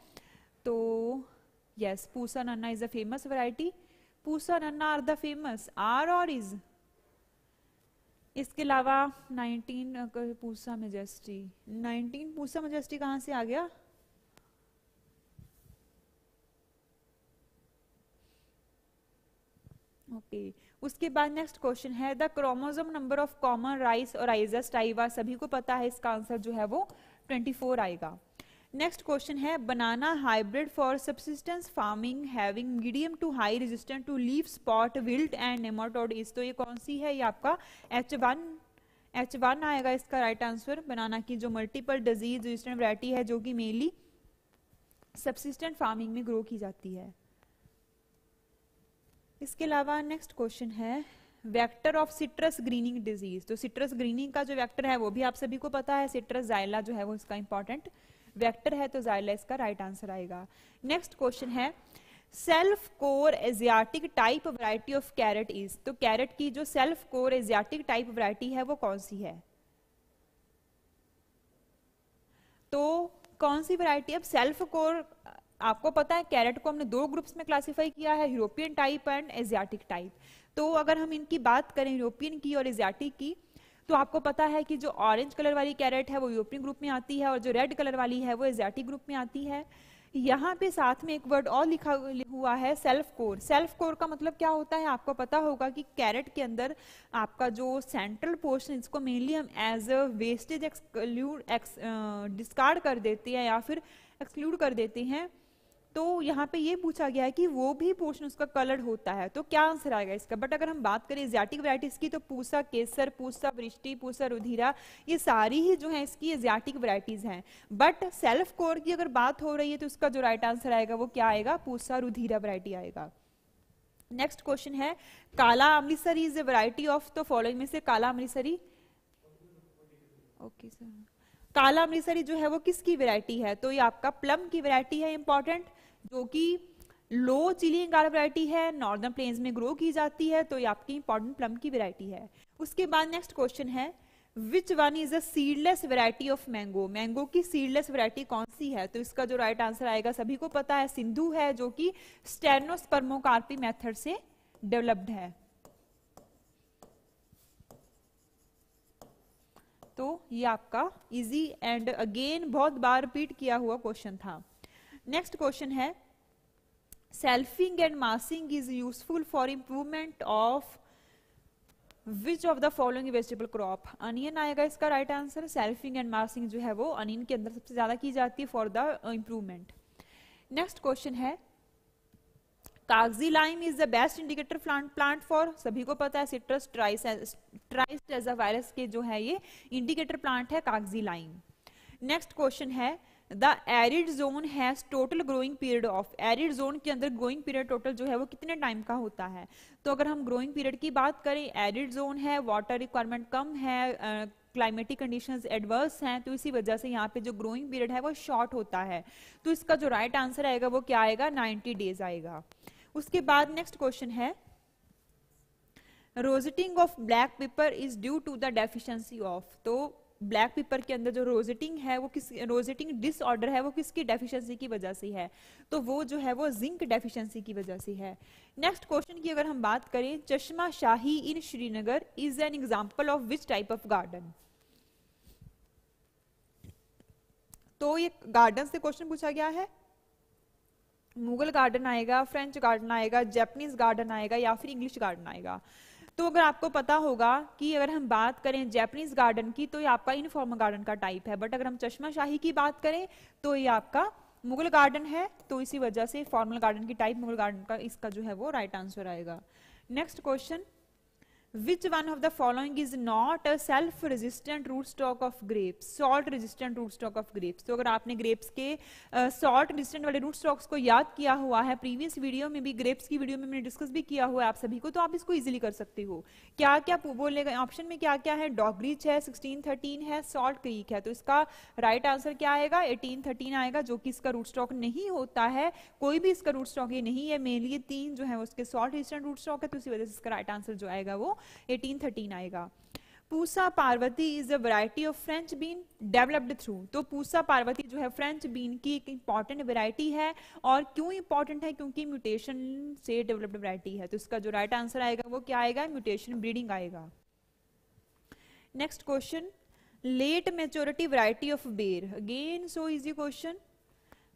तो yes Pusa Nanha is a famous variety Pusa Nanha are the famous are और इज इसके अलावा 19 पूसा मेजेस्टी 19 पूसा मेजेस्टी कहां से आ गया ओके okay. उसके बाद नेक्स्ट क्वेश्चन है the chromosome number of common rice और आइजस्ट आईवा सभी को पता है इसका आंसर जो है वो 24 आएगा नेक्स्ट क्वेश्चन है banana hybrid for subsistence farming having medium to high resistant to leaf spot wilt and nematodes तो ये कौन सी है ये आपका एच वन एच वन आएगा इसका राइट आंसर बनाना की जो मल्टीपल डिजीज रेजिस्टेंट वरायटी है जो कि मेनली सब्सिस्टेंट फार्मिंग में ग्रो की जाती है इसके अलावा नेक्स्ट क्वेश्चन है vector of citrus greening disease तो सिट्रस ग्रीनिंग का जो वेक्टर है वो भी आप सभी को पता है सिट्रस जायला जो है वो इसका इंपॉर्टेंट वेक्टर है तो जायला इसका राइट आंसर आएगा नेक्स्ट क्वेश्चन है self core Asiatic type variety of carrot is तो कैरेट की जो self core Asiatic type variety है वो कौन सी है तो कौन सी वैरायटी अब सेल्फ कोर आपको पता है कैरेट को हमने दो ग्रुप्स में क्लासिफाई किया है European type and Asiatic type तो अगर हम इनकी बात करें यूरोपियन की और एजियाटिक की तो आपको पता है कि जो ऑरेंज कलर वाली कैरेट है वो यूरोपियन ग्रुप में आती है और जो रेड कलर वाली है वो एजैटिक ग्रुप में आती है यहाँ पे साथ में एक वर्ड और लिखा हुआ है सेल्फ कोर सेल्फ कोर का मतलब क्या होता है आपको पता होगा कि कैरेट के अंदर आपका जो सेंट्रल पोर्शन इसको मेनली हम as a wastage exclude discard कर देते हैं या फिर एक्सक्लूड कर देते हैं तो यहाँ पे ये पूछा गया है कि वो भी पोर्शन उसका कलर्ड होता है तो क्या आंसर आएगा इसका बट अगर हम बात करें एजियाटिक वराइटीज की तो पूसा केसर पूसा वृष्टि पूसा रुधिरा ये सारी ही जो है इसकी एजियाटिक वराइटीज हैं बट सेल्फ कोर की अगर बात हो रही है तो उसका जो राइट आंसर आएगा वो क्या आएगा पूसा रुधिरा वरायटी आएगा नेक्स्ट क्वेश्चन है Kala Amritsari is a variety of the following में से काला अमृतसरी ओके सर काला अमृतसरी जो है वो किसकी वैरायटी है तो ये आपका प्लम की वैरायटी है इंपॉर्टेंट जो कि लो चिलियन अंगारा वरायटी है नॉर्दर्न प्लेन्स में ग्रो की जाती है तो ये आपकी इंपॉर्टेंट प्लम की वेरायटी है उसके बाद नेक्स्ट क्वेश्चन है which one is a seedless variety of mango mango की सीडलेस वैरायटी कौन सी है तो इसका जो राइट आंसर आएगा सभी को पता है सिंधु है जो कि स्टेनोस्पर्मोकार्पी मेथड से डेवलप्ड है तो ये आपका इजी एंड अगेन बहुत बार रिपीट किया हुआ क्वेश्चन था नेक्स्ट क्वेश्चन है selfing and massing is useful for improvement of which of the following vegetable crop onion आएगा इसका right answer selfing and massing जो है वो अनियन के अंदर सबसे ज्यादा की जाती है for the improvement next question है Kagzi lime is the best indicator plant plant for सभी को पता है सिट्रस ट्राइस ट्राइस वायरस के जो है ये इंडिकेटर प्लांट है कागजी लाइम नेक्स्ट क्वेश्चन है the arid zone has total growing period of arid zone के अंदर ग्रोइंग पीरियड टोटल जो है वो कितने टाइम का होता है तो अगर हम ग्रोइंग पीरियड की बात करें एरिड जोन है वाटर रिक्वायरमेंट कम है क्लाइमेटिक कंडीशन एडवर्स हैं तो इसी वजह से यहाँ पे जो ग्रोइंग पीरियड है वो शॉर्ट होता है तो इसका जो राइट right आंसर आएगा वो क्या आएगा 90 डेज आएगा उसके बाद नेक्स्ट क्वेश्चन है rosetting of black pepper is due to the deficiency of तो ब्लैक पेपर के अंदर जो रोजेटिंग है वो किस रोजेटिंग डिसऑर्डर है वो किसकी डेफिशिएंसी की वजह से है तो वो जो है वो जिंक डेफिशिएंसी की वजह से है नेक्स्ट क्वेश्चन की अगर हम बात करें Chashma Shahi in Srinagar is an example of which type of garden तो ये गार्डन से क्वेश्चन पूछा गया है मुगल गार्डन आएगा फ्रेंच गार्डन आएगा जैपनीज गार्डन आएगा या फिर इंग्लिश गार्डन आएगा तो अगर आपको पता होगा कि अगर हम बात करें जैपनीज गार्डन की तो ये आपका इनफॉर्मल गार्डन का टाइप है बट अगर हम चश्मा शाही की बात करें तो ये आपका मुगल गार्डन है तो इसी वजह से फॉर्मल गार्डन की टाइप मुगल गार्डन का इसका जो है वो राइट आंसर आएगा next question which one of the following is not a self resistant rootstock of grapes salt resistant rootstock of grapes तो अगर आपने ग्रेप्स के सॉल्ट uh, रेजिस्टेंट वाले रूट स्टॉक्स को याद किया हुआ है प्रीवियस वीडियो में भी ग्रेप्स की वीडियो में मैंने डिस्कस भी किया हुआ है आप सभी को तो आप इसको इजीली कर सकते हो क्या क्या बोलेगा ऑप्शन में क्या क्या है डॉगरीच है 1613 है सॉल्ट क्रीक है तो इसका राइट right आंसर क्या आएगा 1813 आएगा जो कि इसका रूट स्टॉक नहीं होता है कोई भी इसका रूट स्टॉक ये नहीं है मेनली तीन जो है उसके सॉल्ट रेजिस्टेंट रूट स्टॉक है तो इसी वजह से इसका राइट right आंसर जो आएगा वो 1813 आएगा Pusa Parvati is a variety of French bean developed through तो पूसा पार्वती जो है फ्रेंच बीन की एक इंपॉर्टेंट वैरायटी है और क्यों इंपॉर्टेंट है क्योंकि म्यूटेशन से डेवलप्ड वैरायटी है तो इसका जो राइट आंसर आएगा वो क्या आएगा म्यूटेशन ब्रीडिंग आएगा next question late maturity variety of ber again so easy question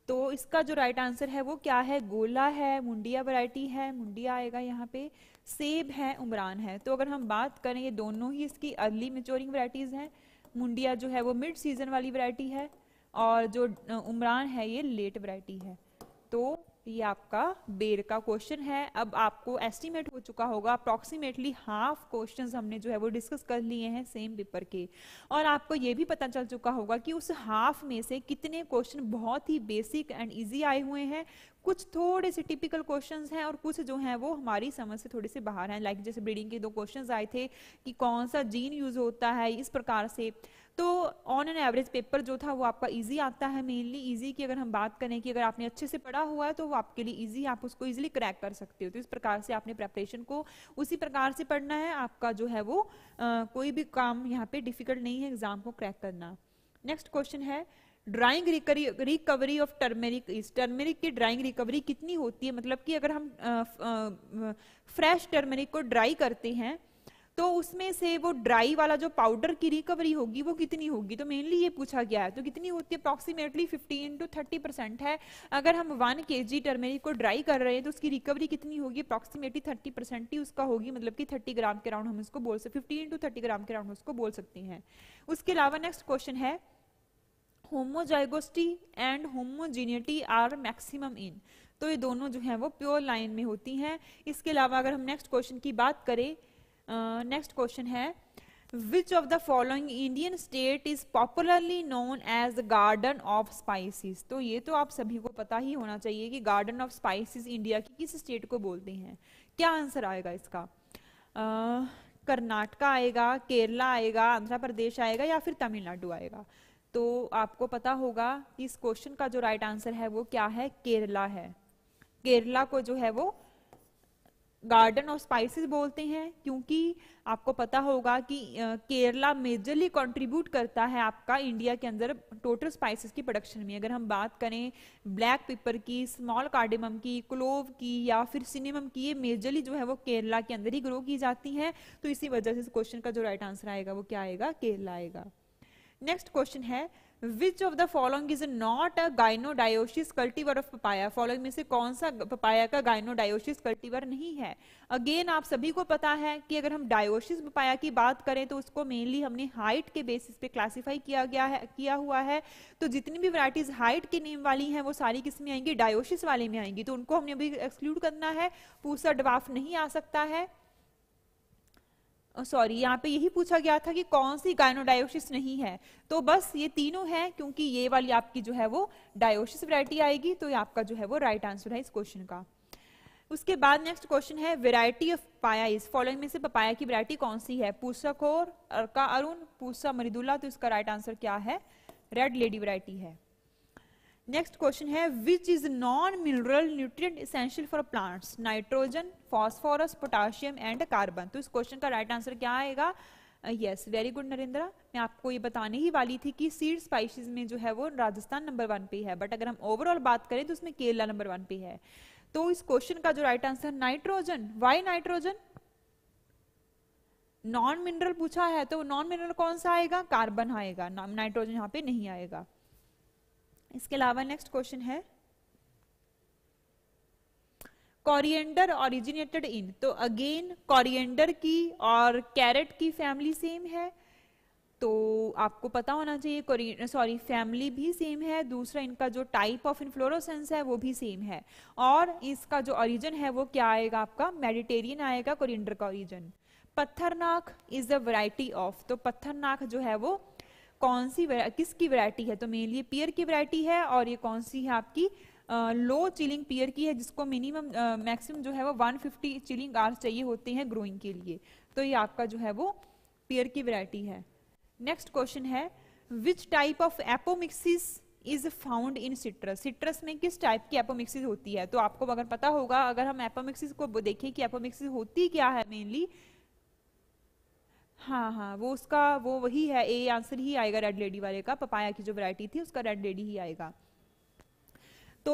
तो इसका जो राइट right आंसर है वो क्या है गोला है मुंडिया वरायटी है मुंडिया आएगा यहाँ पे सेब है उमरान है तो अगर हम बात करें ये दोनों ही इसकी अर्ली मेच्योरिंग वराइटीज़ हैं मुंडिया जो है वो मिड सीज़न वाली वरायटी है और जो उमरान है ये लेट वरायटी है तो ये आपका बेर का क्वेश्चन है अब आपको एस्टिमेट हो चुका होगा अप्रॉक्सीमेटली हाफ क्वेश्चंस हमने जो है वो डिस्कस कर लिए हैं सेम पेपर के और आपको ये भी पता चल चुका होगा कि उस हाफ में से कितने क्वेश्चन बहुत ही बेसिक एंड इजी आए हुए हैं कुछ थोड़े से टिपिकल क्वेश्चंस हैं और कुछ जो हैं वो हमारी समझ से थोड़े से बाहर हैं लाइक like जैसे ब्रीडिंग के दो क्वेश्चन आए थे कि कौन सा जीन यूज होता है इस प्रकार से तो ऑन एन एवरेज पेपर जो था वो आपका ईजी आता है मेनली इजी की अगर हम बात करें कि अगर आपने अच्छे से पढ़ा हुआ है तो वो आपके लिए इजी आप उसको इजीली क्रैक कर सकते हो तो इस प्रकार से आपने प्रेपरेशन को उसी प्रकार से पढ़ना है आपका जो है वो आ, कोई भी काम यहाँ पे डिफिकल्ट नहीं है एग्जाम को क्रैक करना नेक्स्ट क्वेश्चन है ड्राइंग रिकवरी ऑफ टर्मेरिक इस टर्मेरिक की ड्राइंग रिकवरी कितनी होती है मतलब कि अगर हम फ्रेश टर्मेरिक को ड्राई करते हैं तो उसमें से वो ड्राई वाला जो पाउडर की रिकवरी होगी वो कितनी होगी तो मेनली ये पूछा गया है तो कितनी होती है अप्रॉक्सीमेटली 15 टू 30 परसेंट है अगर हम वन के जी टर्मेरिक को ड्राई कर रहे हैं तो उसकी रिकवरी कितनी होगी अप्रॉक्सीमेटली 30 परसेंट ही उसका होगी मतलब कि 30 ग्राम के राउंड हम उसको बोल सकते फिफ्टीन टू थर्टी ग्राम के राउंड उसको बोल सकते हैं उसके अलावा नेक्स्ट क्वेश्चन है homozygosity and homogeneity are maximum in तो ये दोनों जो है वो प्योर लाइन में होती हैं इसके अलावा अगर हम नेक्स्ट क्वेश्चन की बात करें नेक्स्ट क्वेश्चन है which of the following Indian state is popularly known as the garden of spices तो ये तो आप सभी को पता ही होना चाहिए कि गार्डन ऑफ स्पाइसिस इंडिया की किस स्टेट को बोलते हैं क्या आंसर आएगा इसका कर्नाटका आएगा केरला आएगा आंध्र प्रदेश आएगा या फिर तमिलनाडु आएगा तो आपको पता होगा कि इस क्वेश्चन का जो राइट right आंसर है वो क्या है केरला है केरला को जो है वो गार्डन ऑफ स्पाइसेस बोलते हैं क्योंकि आपको पता होगा कि केरला मेजरली कंट्रीब्यूट करता है आपका इंडिया के अंदर टोटल स्पाइसेस की प्रोडक्शन में अगर हम बात करें ब्लैक पेपर की स्मॉल कार्डेमम की क्लोव की या फिर सिनेमम की ये मेजरली जो है वो केरला के अंदर ही ग्रो की जाती हैं तो इसी वजह से इस क्वेश्चन का जो राइट आंसर आएगा वो क्या आएगा केरला आएगा नेक्स्ट क्वेश्चन है Which of the following is not a gynodioecious cultivar of papaya? Following में से कौन सा papaya का गाइनोडायोशिस cultivar नहीं है अगेन आप सभी को पता है कि अगर हम डायोशिस papaya की बात करें तो उसको मेनली हमने हाइट के बेसिस पे classify किया गया है किया हुआ है तो जितनी भी वराइटीज हाइट के नेम वाली हैं वो सारी किस में आएंगी डायोशिस वाले में आएंगी तो उनको हमने अभी एक्सक्लूड करना है पूसा डवाफ नहीं आ सकता है सॉरी यहाँ पे यही पूछा गया था कि कौन सी गायनोडायोसिस नहीं है तो बस ये तीनों है क्योंकि ये वाली आपकी जो है वो डायोसिस वरायटी आएगी तो ये आपका जो है वो राइट right आंसर है इस क्वेश्चन का उसके बाद नेक्स्ट क्वेश्चन है वेराइटी ऑफ पाया इस फॉलोइंग में से पपाया की वरायटी कौन सी है पूसा खोर अर्का अरुण पूसा मरिदुल्ला तो इसका राइट right आंसर क्या है रेड लेडी वरायटी है नेक्स्ट क्वेश्चन है which is non mineral nutrient essential for plants nitrogen phosphorus potassium and carbon तो इस क्वेश्चन का राइट आंसर क्या आएगा यस वेरी गुड नरेंद्र मैं आपको ये बताने ही वाली थी कि सीड स्पाइसेस में जो है वो राजस्थान नंबर वन पे है बट अगर हम ओवरऑल बात करें तो उसमें केरला नंबर वन पे है तो इस क्वेश्चन का जो right answer nitrogen why nitrogen non mineral पूछा है तो नॉन मिनरल कौन सा आएगा कार्बन आएगा नाइट्रोजन यहाँ पे नहीं आएगा इसके अलावा नेक्स्ट क्वेश्चन है कॉरियंडर ओरिजिनेटेड इन तो अगेन कॉरियंडर की और कैरेट की फैमिली सेम है तो आपको पता होना चाहिए सॉरी फैमिली भी सेम है दूसरा इनका जो टाइप ऑफ इन्फ्लोरोसेंस है वो भी सेम है और इसका जो ओरिजिन है वो क्या आएगा आपका मेडिटेरियन आएगा कोरिएंडर का origin Patharnakh is the variety of तो पत्थरनाक जो है वो कौन सी किसकी वैरायटी है तो मेनली पियर की वैरायटी है और ये कौन सी है आपकी लो चिलिंग पियर की है जिसको मिनिमम मैक्सिमम जो है वो 150 फिफ्टी चिलिंग आर्स चाहिए होते हैं ग्रोइंग के लिए तो ये आपका जो है वो पियर की वैरायटी है नेक्स्ट क्वेश्चन है which type of apomixis is found in citrus citrus में किस टाइप की एपोमिक्सिस होती है तो आपको अगर पता होगा अगर हम एपोमिक्सिस को देखें कि एपोमिक्सिस होती क्या है मेनली हाँ हाँ वो उसका वो वही है ए आंसर ही आएगा रेड लेडी वाले का पपाया की जो वैरायटी थी उसका रेड लेडी ही आएगा तो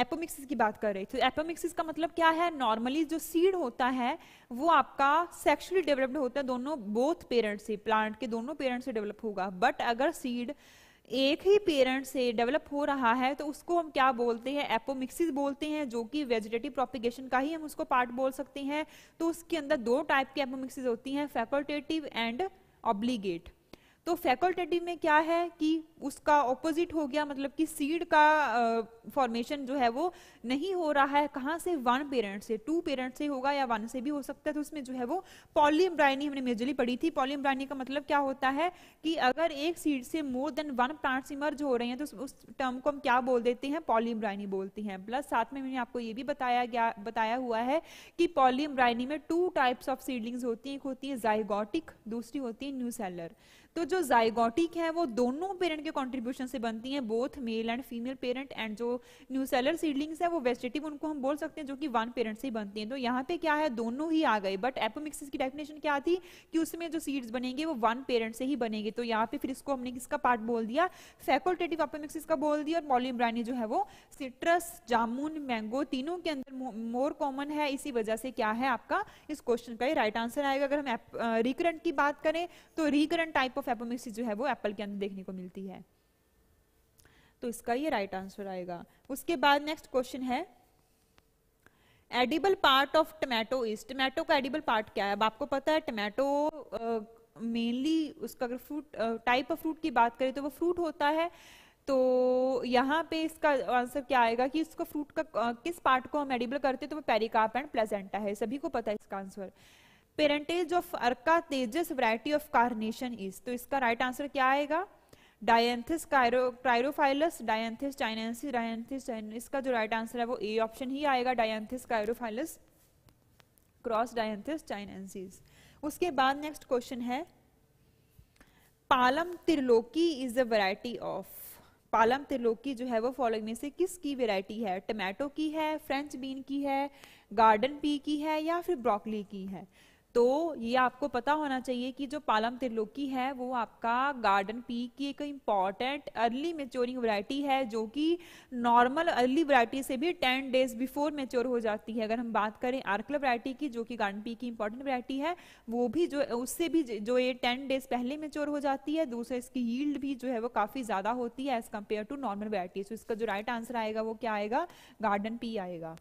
एपोमिक्सिस की बात कर रहे थे एपोमिक्सिस तो का मतलब क्या है नॉर्मली जो सीड होता है वो आपका सेक्सुअली डेवलप्ड होता है दोनों बोथ पेरेंट से प्लांट के दोनों पेरेंट से डेवलप होगा बट अगर सीड एक ही पेरेंट से डेवलप हो रहा है तो उसको हम क्या बोलते हैं एपोमिक्सिस बोलते हैं जो कि वेजिटेटिव प्रोपिगेशन का ही हम उसको पार्ट बोल सकते हैं तो उसके अंदर दो टाइप की एपोमिक्सिस होती हैं फैकल्टेटिव एंड ऑब्लीगेट तो फैकल्टेटिव में क्या है कि उसका ऑपोजिट हो गया मतलब कि सीड का फॉर्मेशन जो है वो नहीं हो रहा है कहाँ से वन पेरेंट से टू पेरेंट से होगा या वन से भी हो सकता है तो उसमें जो है वो पॉलीम्ब्रायनी हमने मेजरली पढ़ी थी पॉलीम्ब्रायनी का मतलब क्या होता है कि अगर एक सीड से more than one plants emerge हो रहे हैं तो उस टर्म को हम क्या बोल देते हैं पॉलीम्ब्रायनी बोलते हैं प्लस साथ में मैंने आपको ये भी बताया गया बताया हुआ है कि पॉलीम्ब्रायनी में टू टाइप्स ऑफ सीडलिंग्स होती हैं एक होती है जाइगोटिक दूसरी होती है न्यूसेलर तो जो जाइगोटिक है वो दोनों पेरेंट के कॉन्ट्रीब्यूशन से बनती है both male and female parent and जो न्यू सेलर सीडलिंग्स है वो वेजिटेटिव उनको हम बोल सकते हैं जो कि वन पेरेंट से ही बनती हैं तो यहाँ पे क्या है दोनों ही आ गए बट एपोमिक्सिस की डेफिनेशन क्या थी कि उसमें जो सीड्स बनेंगे वो वन पेरेंट से ही बनेंगे तो यहाँ पे फिर इसको हमने किसका पार्ट बोल दिया फैकल्टेटिव एपोमिक्सिस का बोल दिया और मॉलिब्रानी जो है वो सिट्रस जामुन मैंगो तीनों के अंदर मोर कॉमन है इसी वजह से क्या है आपका इस क्वेश्चन का ही राइट आंसर आएगा अगर हम रिकरेंट की बात करें तो रिकरेंट टाइप ऑफ एपोमिक्सिस जो है वो एप्पल के अंदर देखने को मिलती है तो इसका ये राइट आंसर आएगा उसके बाद नेक्स्ट क्वेश्चन है edible part of tomato is tomato का एडिबल पार्ट क्या है अब आपको पता है टमेटो मेनली uh, उसका अगर फ्रूट टाइप ऑफ फ्रूट की बात करें तो वो फ्रूट होता है तो यहाँ पे इसका आंसर क्या आएगा कि इसको फ्रूट का uh, किस पार्ट को हम एडिबल करते हैं तो वो पेरिकाप एंड प्लेजेंटा है सभी को पता है इसका answer parentage of Arka Tejas variety of carnation is तो इसका राइट right आंसर क्या आएगा डायंथिस क्रायरोफाइलस डायंथिस चाइनेसिस डायंथिस चाइनेस का जो राइट right आंसर है वो ए ऑप्शन ही आएगा डायंथिस क्रायरोफाइलस क्रॉस डायंथिस चाइनेसिस उसके बाद नेक्स्ट क्वेश्चन है Palam Triloki is a variety of Palam Triloki जो है वो फॉलोइंग में से किसकी वेराइटी है टमाटो की है फ्रेंच बीन की है गार्डन पी की है या फिर ब्रोकली की है तो ये आपको पता होना चाहिए कि जो पालम त्रिलोकी है वो आपका गार्डन पी की एक इम्पॉर्टेंट अर्ली मेच्योरिंग वैरायटी है जो कि नॉर्मल अर्ली वैरायटी से भी टेन डेज बिफोर मेच्योर हो जाती है अगर हम बात करें आर्कल वैरायटी की जो कि गार्डन पी की इम्पॉर्टेंट वैरायटी है वो भी जो उससे भी जो ये टेन डेज पहले मेच्योर हो जाती है दूसरे इसकी हील्ड भी जो है वो काफ़ी ज़्यादा होती है as compare to normal variety so इसका जो राइट आंसर आएगा वो क्या आएगा गार्डन पी आएगा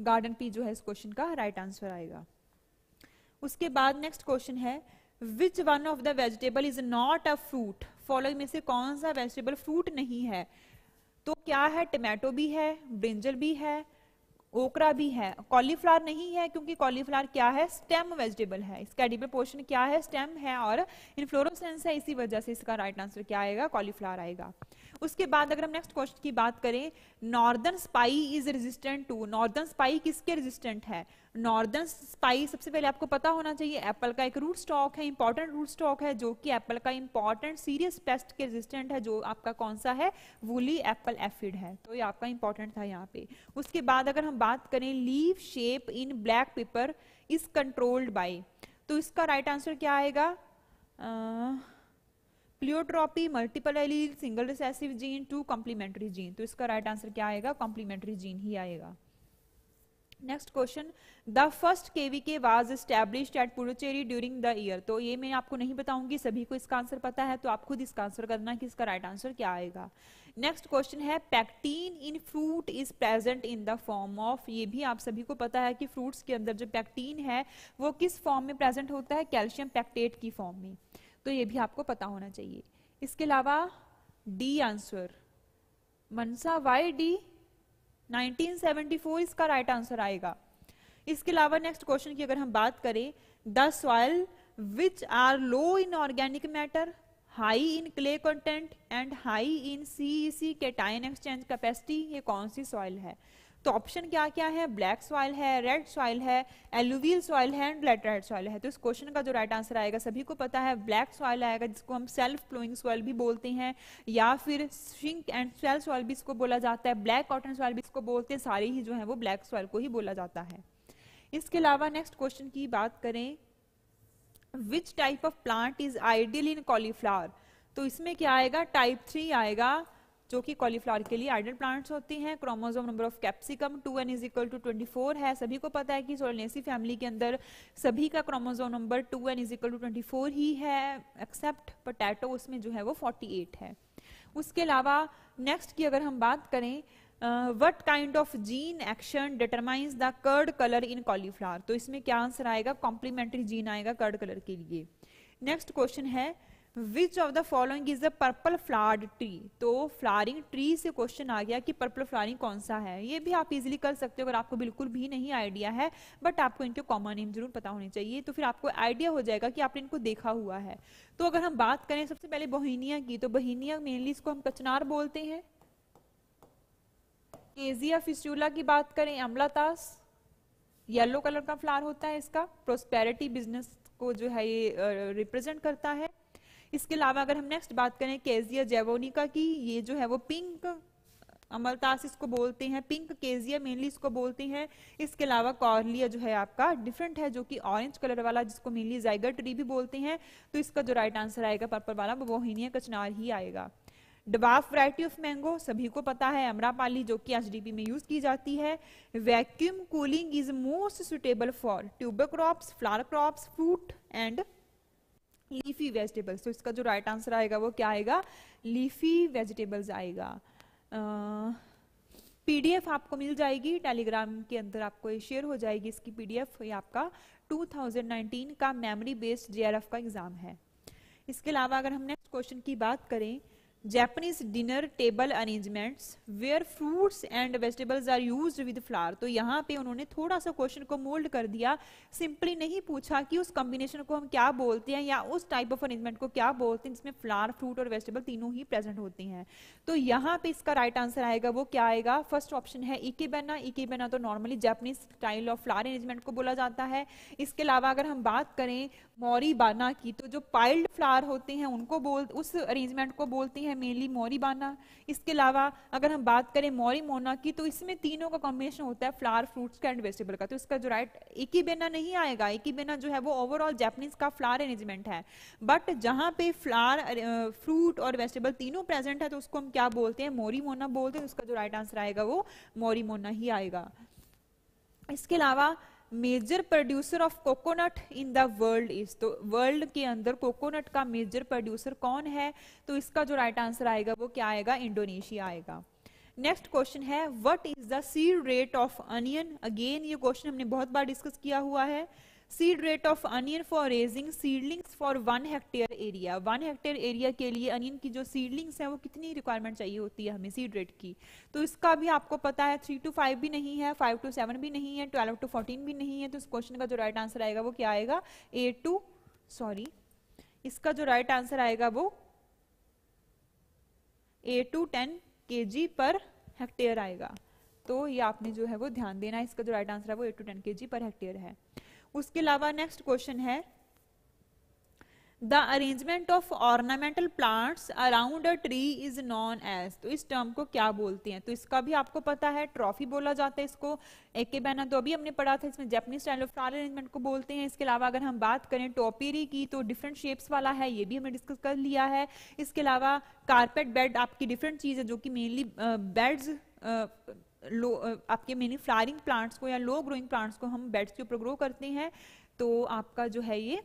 गार्डन पी जो है इस क्वेश्चन का राइट right आंसर आएगा उसके बाद नेक्स्ट क्वेश्चन है which one of the vegetable is not a fruit following में से कौन सा वेजिटेबल फ्रूट नहीं है तो क्या है टमेटो भी है ब्रिंजल भी है ओकरा भी है कॉलीफ्लावर नहीं है क्योंकि कॉलीफ्लावर क्या है स्टेम वेजिटेबल है इसका एडिबल पोर्शन क्या है स्टेम है और इन्फ्लोरोसेंस है इसी वजह से इसका राइट आंसर क्या आएगा कॉलीफ्लावर आएगा उसके बाद अगर हम नेक्स्ट क्वेश्चन की बात करें Northern Spy is resistant to Northern Spy किसके रेजिस्टेंट है नॉर्दर्न स्पाई सबसे पहले आपको पता होना चाहिए एप्पल का एक रूट स्टॉक है इंपॉर्टेंट रूट स्टॉक है जो कि एप्पल का इंपॉर्टेंट सीरियस पेस्ट के रेजिस्टेंट है जो आपका कौन सा है वूली एप्पल एफिड है तो ये आपका इंपॉर्टेंट था यहाँ पे उसके बाद अगर हम बात करें leaf shape in black pepper is controlled by तो इसका राइट right आंसर क्या आएगा uh, pleiotropy multiple allele single recessive gene two complementary gene तो इसका राइट right आंसर क्या आएगा कॉम्प्लीमेंट्री जीन ही आएगा next question the first KV K was established at Puducherry during the year तो ये मैं आपको नहीं बताऊंगी सभी को इसका आंसर पता है तो आप खुद इसका आंसर करना कि इसका राइट आंसर क्या आएगा नेक्स्ट क्वेश्चन है pectin in fruit is present in the form of ये भी आप सभी को पता है कि फ्रूट्स के अंदर जो पैक्टीन है वो किस फॉर्म में प्रेजेंट होता है कैल्शियम पैक्टेट की फॉर्म में तो ये भी आपको पता होना चाहिए इसके अलावा डी आंसर मनसा वाई डी 1974 इसका राइट आंसर आएगा इसके अलावा नेक्स्ट क्वेश्चन की अगर हम बात करें the soil which are low in organic matter high in clay content and high in C E सी टाइन एक्सचेंज कैपेसिटी ये कौन सी सॉइल है तो ऑप्शन क्या क्या है ब्लैक सॉइल है रेड सॉइल है एलुवियल सॉइल है एंड लेटराइट सॉइल है तो इस क्वेश्चन का जो राइट आंसर आएगा सभी को पता है ब्लैक सॉइल आएगा जिसको हम सेल्फ फ्लोइंग सॉइल भी बोलते हैं या फिर शिंक एंड सेल सॉइल भी इसको बोला जाता है ब्लैक कॉटन सॉइल भी इसको बोलते हैं सारे ही जो है वो ब्लैक सॉइल को ही बोला जाता है इसके अलावा नेक्स्ट क्वेश्चन की बात करें which type of plant is ideal in cauliflower तो इसमें क्या आएगा टाइप थ्री आएगा जो कि कॉलीफ्लावर के लिए आइडल प्लांट्स होती हैं chromosome number of capsicum two n is equal to twenty four है सभी को पता है कि सोलनेसी फैमिली के अंदर सभी का chromosome number two n is equal to twenty four ही है एक्सेप्ट पटैटो उसमें जो है वो फोर्टी एट है उसके अलावा नेक्स्ट की अगर हम बात करें what kind of gene action determines the curd colour in cauliflower तो इसमें क्या आंसर आएगा कॉम्प्लीमेंट्री जीन आएगा कर्ड कलर के लिए नेक्स्ट क्वेश्चन है which of the following is the purple flowered tree तो फ्लारिंग ट्री से क्वेश्चन आ गया कि पर्पल फ्लारिंग कौन सा है ये भी आप इजिली कर सकते हो अगर आपको बिल्कुल भी नहीं आइडिया है बट आपको इनके कॉमन नेम जरूर पता होने चाहिए तो फिर आपको आइडिया हो जाएगा कि आपने इनको देखा हुआ है तो अगर हम बात करें सबसे पहले बोहिनिया की तो बोहिनिया मेनली इसको हम कचनार बोलते हैं एजिया फिस्टूला की बात करें अमलातास येलो कलर का फ्लार होता है इसका प्रोस्पेरिटी बिजनेस को जो है ये रिप्रेजेंट करता है इसके अलावा अगर हम नेक्स्ट बात करें केजिया जेवोनिका की ये जो है वो पिंक अमलतास इसको बोलते हैं पिंक केजिया मेनली इसको बोलते हैं इसके अलावा कॉर्लिया जो है आपका डिफरेंट है जो कि ऑरेंज कलर वाला जिसको मेनली जाइगर ट्री भी बोलते हैं तो इसका जो राइट आंसर आएगा पर्पल वाला वो हिनिया कचनार ही आएगा डबाफ वरायटी ऑफ मैंगो सभी को पता है अमरापाली जो कि एचडीपी में यूज की जाती है vacuum cooling is most suitable for tuber crops flower crops fruit and leafy vegetables तो इसका जो राइट आंसर आएगा वो क्या आएगा लीफी वेजिटेबल्स आएगा पीडीएफ आपको मिल जाएगी टेलीग्राम के अंदर आपको ये शेयर हो जाएगी इसकी पीडीएफ ये आपका 2019 का मेमोरी बेस्ड जेआरएफ का एग्ज़ाम है इसके अलावा अगर हम नेक्स्ट क्वेश्चन की बात करें Japanese dinner table arrangements where fruits and vegetables are use with flower तो यहाँ पे उन्होंने थोड़ा सा क्वेश्चन को मोल्ड कर दिया सिंपली नहीं पूछा कि उस कॉम्बिनेशन को हम क्या बोलते हैं या उस टाइप ऑफ अरेंजमेंट को क्या बोलते हैं जिसमें फ्लावर फ्रूट और वेजिटेबल तीनों ही प्रेजेंट होते हैं तो यहाँ पे इसका राइट right आंसर आएगा वो क्या आएगा फर्स्ट ऑप्शन है इके बेना इके बेना तो normally Japanese style of flower arrangement को बोला जाता है इसके अलावा अगर हम बात करें मोरीबाना की तो जो पाइल्ड फ्लावर होते हैं उनको बोल उस अरेंजमेंट को बोलते हैं मेनली मोरीबाना इसके अलावा अगर हम बात करें मोरी मोना की तो इसमें तीनों का कॉम्बिनेशन होता है फ्लावर फ्रूट्स का एंड वेजिटेबल का तो इसका जो राइट एक ही बेना नहीं आएगा एक ही बेना जो है वो ओवरऑल जैपनीज का फ्लावर अरेंजमेंट है बट जहाँ पे फ्लावर फ्रूट और वेजिटेबल तीनों प्रेजेंट है तो उसको हम क्या बोलते हैं मोरी मोना बोलते हैं उसका जो राइट आंसर आएगा वो मोरी मोना ही आएगा इसके अलावा major producer of coconut in the world is तो वर्ल्ड के अंदर कोकोनट का मेजर प्रोड्यूसर कौन है तो इसका जो राइट आंसर आएगा वो क्या आएगा इंडोनेशिया आएगा नेक्स्ट क्वेश्चन है what is the seed rate of onion again ये क्वेश्चन हमने बहुत बार डिस्कस किया हुआ है seed rate of onion for raising seedlings for one hectare area one hectare area के लिए अनियन की जो सीडलिंग्स हैं वो कितनी रिक्वायरमेंट चाहिए होती है हमें सीड रेट की तो इसका भी आपको पता है थ्री टू फाइव भी नहीं है फाइव टू सेवन भी नहीं है ट्वेल्व टू फोर्टीन भी नहीं है तो इस क्वेश्चन का जो राइट right आंसर आएगा वो क्या आएगा ए टू सॉरी इसका जो राइट right आंसर आएगा वो ए टू टेन के जी पर हेक्टेयर आएगा तो ये आपने जो है वो ध्यान देना है इसका जो राइट right आंसर है वो ए टू टेन के जी पर हेक्टेयर है उसके अलावा नेक्स्ट क्वेश्चन है the arrangement of ornamental plants around a tree is known as तो इस टर्म को क्या बोलते हैं तो इसका भी आपको पता है ट्रॉफी बोला जाता है इसको एक के बहना तो अभी हमने पढ़ा था इसमें Japanese style of flower arrangement को बोलते हैं इसके अलावा अगर हम बात करें टोपेरी की तो डिफरेंट शेप्स वाला है ये भी हमने डिस्कस कर लिया है इसके अलावा कारपेट बेड आपकी डिफरेंट चीज़ है जो कि मेनली बेड्स लो आपके मेनी फ्लारिंग प्लांट्स को या लो ग्रोइंग प्लांट्स को हम बेड्स के ऊपर ग्रो करते हैं तो आपका जो है ये